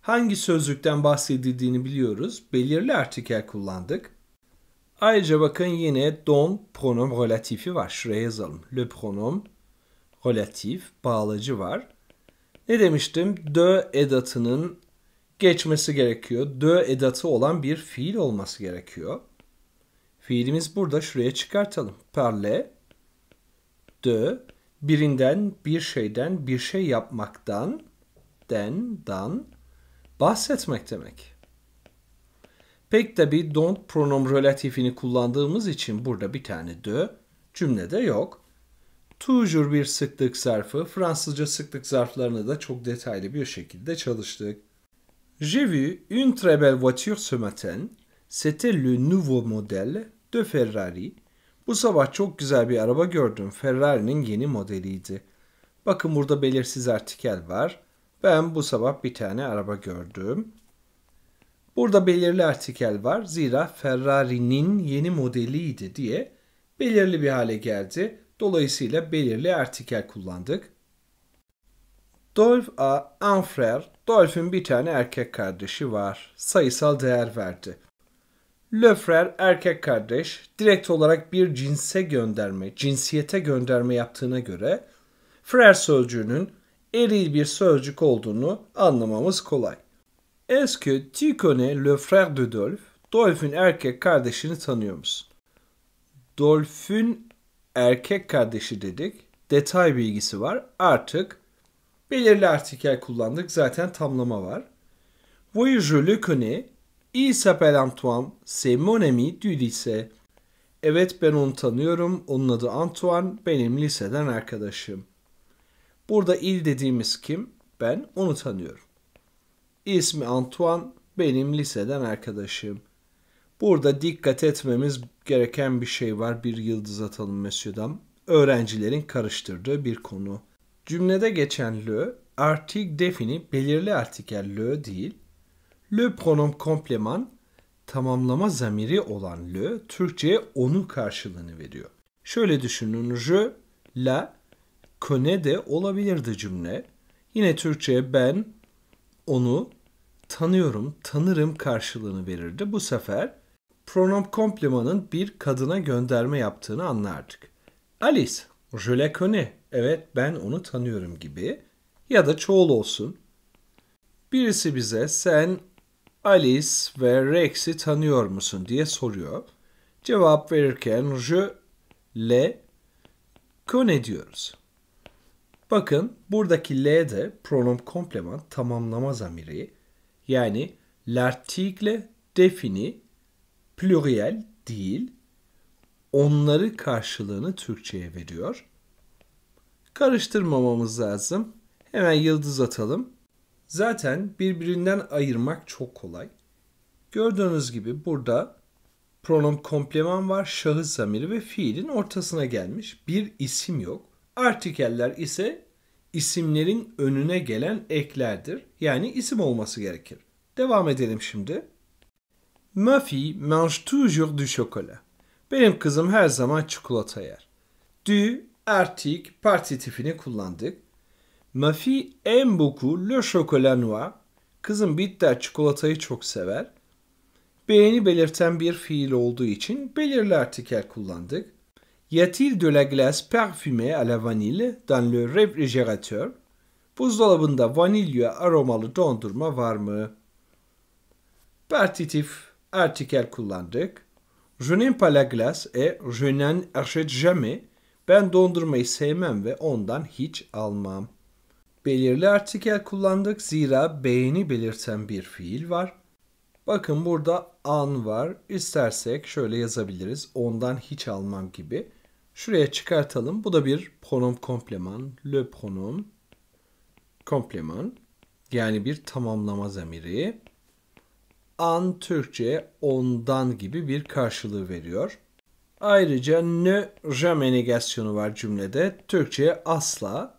Speaker 1: Hangi sözlükten bahsedildiğini biliyoruz. Belirli artikel kullandık. Ayrıca bakın yine don pronom relatifi var. Şuraya yazalım. Le pronom relatif, bağlacı var. Ne demiştim? De edatının geçmesi gerekiyor. De edatı olan bir fiil olması gerekiyor. Fiilimiz burada şuraya çıkartalım. Parle, de birinden, bir şeyden, bir şey yapmaktan, den, dan bahsetmek demek. Pek tabi don't pronom relatifini kullandığımız için burada bir tane de cümlede yok. Toujours bir sıklık zarfı, Fransızca sıklık zarflarını da çok detaylı bir şekilde çalıştık. J'ai vu une très belle voiture ce matin. C'était le nouveau modèle de Ferrari. Bu sabah çok güzel bir araba gördüm. Ferrari'nin yeni modeliydi. Bakın burada belirsiz artikel var. Ben bu sabah bir tane araba gördüm. Burada belirli artikel var. Zira Ferrari'nin yeni modeliydi diye belirli bir hale geldi. Dolayısıyla belirli artikel kullandık. Dolph A. Anfrer, Dolph'in bir tane erkek kardeşi var. Sayısal değer verdi. Löfrer erkek kardeş direkt olarak bir cinse gönderme, cinsiyete gönderme yaptığına göre Frer sözcüğünün eril bir sözcük olduğunu anlamamız kolay. Est-ce que tu connais le frère de Dolph? Dolph'ün erkek kardeşini tanıyor musun? Dolph'ün erkek kardeşi dedik. Detay bilgisi var. Artık belirli artikel kullandık. Zaten tamlama var. Oui je le connais. Il s'appelle Antoine, c'est mon ami du lycée. Evet ben onu tanıyorum. Onun adı Antoine, benim liseden arkadaşım. Burada il dediğimiz kim? Ben onu tanıyorum. İsmi Antoine, benim liseden arkadaşım. Burada dikkat etmemiz gereken bir şey var bir yıldız atalım mesudam. Öğrencilerin karıştırdığı bir konu. Cümlede geçen le, artik defini belirli artikel le değil, Le pronom kompleman tamamlama zamiri olan le Türkçe'ye onu karşılığını veriyor. Şöyle düşünün je, la, köne de olabilirdi cümle. Yine Türkçe'ye ben onu tanıyorum, tanırım karşılığını verirdi. Bu sefer pronom komplemanın bir kadına gönderme yaptığını anlardık. Alice, je la connais. Evet ben onu tanıyorum gibi. Ya da çoğul olsun. Birisi bize sen Alice ve Rex'i tanıyor musun diye soruyor. Cevap verirken je le kone diyoruz. Bakın buradaki le de pronom komplement tamamlama zamiri yani l'article defini pluriel değil onları karşılığını Türkçe'ye veriyor. Karıştırmamamız lazım. Hemen yıldız atalım zaten birbirinden ayırmak çok kolay. Gördüğünüz gibi burada pronom kompleman var, şahıs zamiri ve fiilin ortasına gelmiş. Bir isim yok. Artikeller ise isimlerin önüne gelen eklerdir. Yani isim olması gerekir. Devam edelim şimdi. Ma fille mange toujours du chocolat. Benim kızım her zaman çikolata yer. Du, artık partitifini kullandık. Ma fille aime beaucoup le chocolat noir. Kızım bitter çikolatayı çok sever. Beğeni belirten bir fiil olduğu için belirli artikel kullandık. Y a-t-il de la glace parfumée à la vanille dans le réfrigérateur? Buzdolabında vanilya aromalı dondurma var mı? Partitif artikel kullandık. Je n'aime pas la glace et je n'en achète jamais. Ben dondurmayı sevmem ve ondan hiç almam belirli artikel kullandık. Zira beğeni belirten bir fiil var. Bakın burada an var. İstersek şöyle yazabiliriz. Ondan hiç almam gibi. Şuraya çıkartalım. Bu da bir pronom kompleman. Le pronom kompleman. Yani bir tamamlama zamiri. An Türkçe ondan gibi bir karşılığı veriyor. Ayrıca ne jamais negasyonu var cümlede. Türkçe asla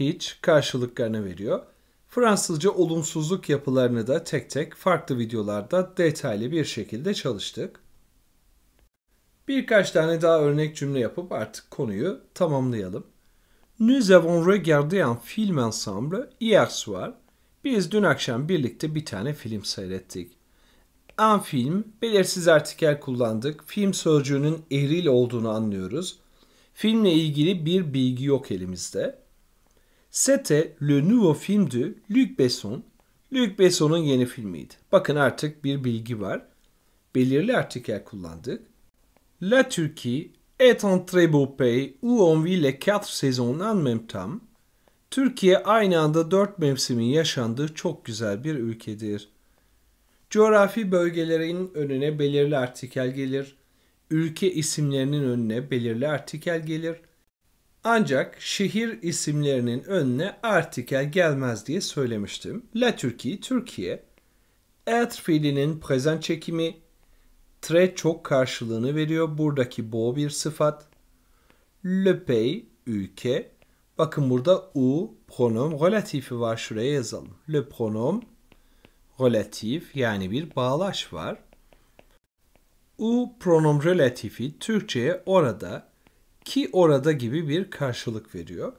Speaker 1: hiç karşılıklarını veriyor. Fransızca olumsuzluk yapılarını da tek tek farklı videolarda detaylı bir şekilde çalıştık. Birkaç tane daha örnek cümle yapıp artık konuyu tamamlayalım. Nous avons regardé un film ensemble hier soir. Biz dün akşam birlikte bir tane film seyrettik. Un film, belirsiz artikel kullandık. Film sözcüğünün eril olduğunu anlıyoruz. Filmle ilgili bir bilgi yok elimizde. C'était le nouveau film de Luc Besson. Luc Besson'un yeni filmiydi. Bakın artık bir bilgi var. Belirli artikel kullandık. La Turquie est un très beau pays où on vit les quatre saisons en même temps. Türkiye aynı anda dört mevsimin yaşandığı çok güzel bir ülkedir. Coğrafi bölgelerin önüne belirli artikel gelir. Ülke isimlerinin önüne belirli artikel gelir ancak şehir isimlerinin önüne artikel gelmez diye söylemiştim. La Türkiye, Türkiye. Être fiilinin prezent çekimi tre çok karşılığını veriyor. Buradaki bo bir sıfat. Le pays, ülke. Bakın burada u pronom relatifi var. Şuraya yazalım. Le pronom relatif yani bir bağlaş var. U pronom relatifi Türkçe'ye orada ki orada gibi bir karşılık veriyor.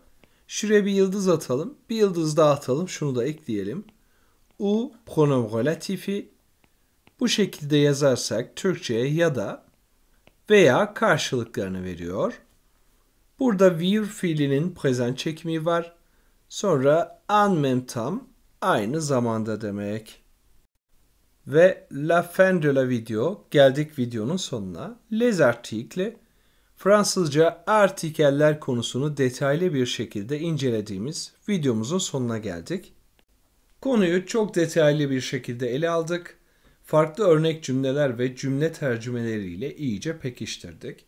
Speaker 1: Şuraya bir yıldız atalım. Bir yıldız daha atalım. Şunu da ekleyelim. U pronom relatifi bu şekilde yazarsak Türkçe'ye ya da veya karşılıklarını veriyor. Burada wir fiilinin present çekimi var. Sonra an mem tam aynı zamanda demek. Ve la fin de la video geldik videonun sonuna. Les articles Fransızca artikeller er konusunu detaylı bir şekilde incelediğimiz videomuzun sonuna geldik. Konuyu çok detaylı bir şekilde ele aldık. Farklı örnek cümleler ve cümle tercümeleriyle iyice pekiştirdik.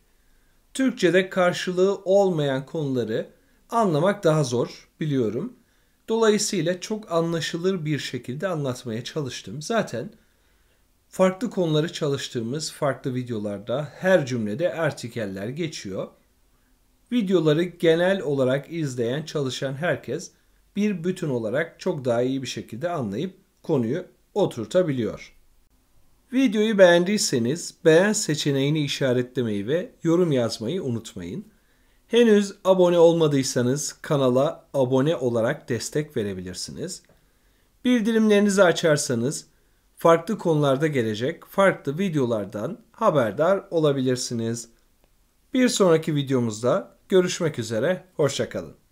Speaker 1: Türkçe'de karşılığı olmayan konuları anlamak daha zor biliyorum. Dolayısıyla çok anlaşılır bir şekilde anlatmaya çalıştım. Zaten Farklı konuları çalıştığımız farklı videolarda her cümlede artikeller geçiyor. Videoları genel olarak izleyen, çalışan herkes bir bütün olarak çok daha iyi bir şekilde anlayıp konuyu oturtabiliyor. Videoyu beğendiyseniz beğen seçeneğini işaretlemeyi ve yorum yazmayı unutmayın. Henüz abone olmadıysanız kanala abone olarak destek verebilirsiniz. Bildirimlerinizi açarsanız farklı konularda gelecek farklı videolardan haberdar olabilirsiniz. Bir sonraki videomuzda görüşmek üzere, hoşçakalın.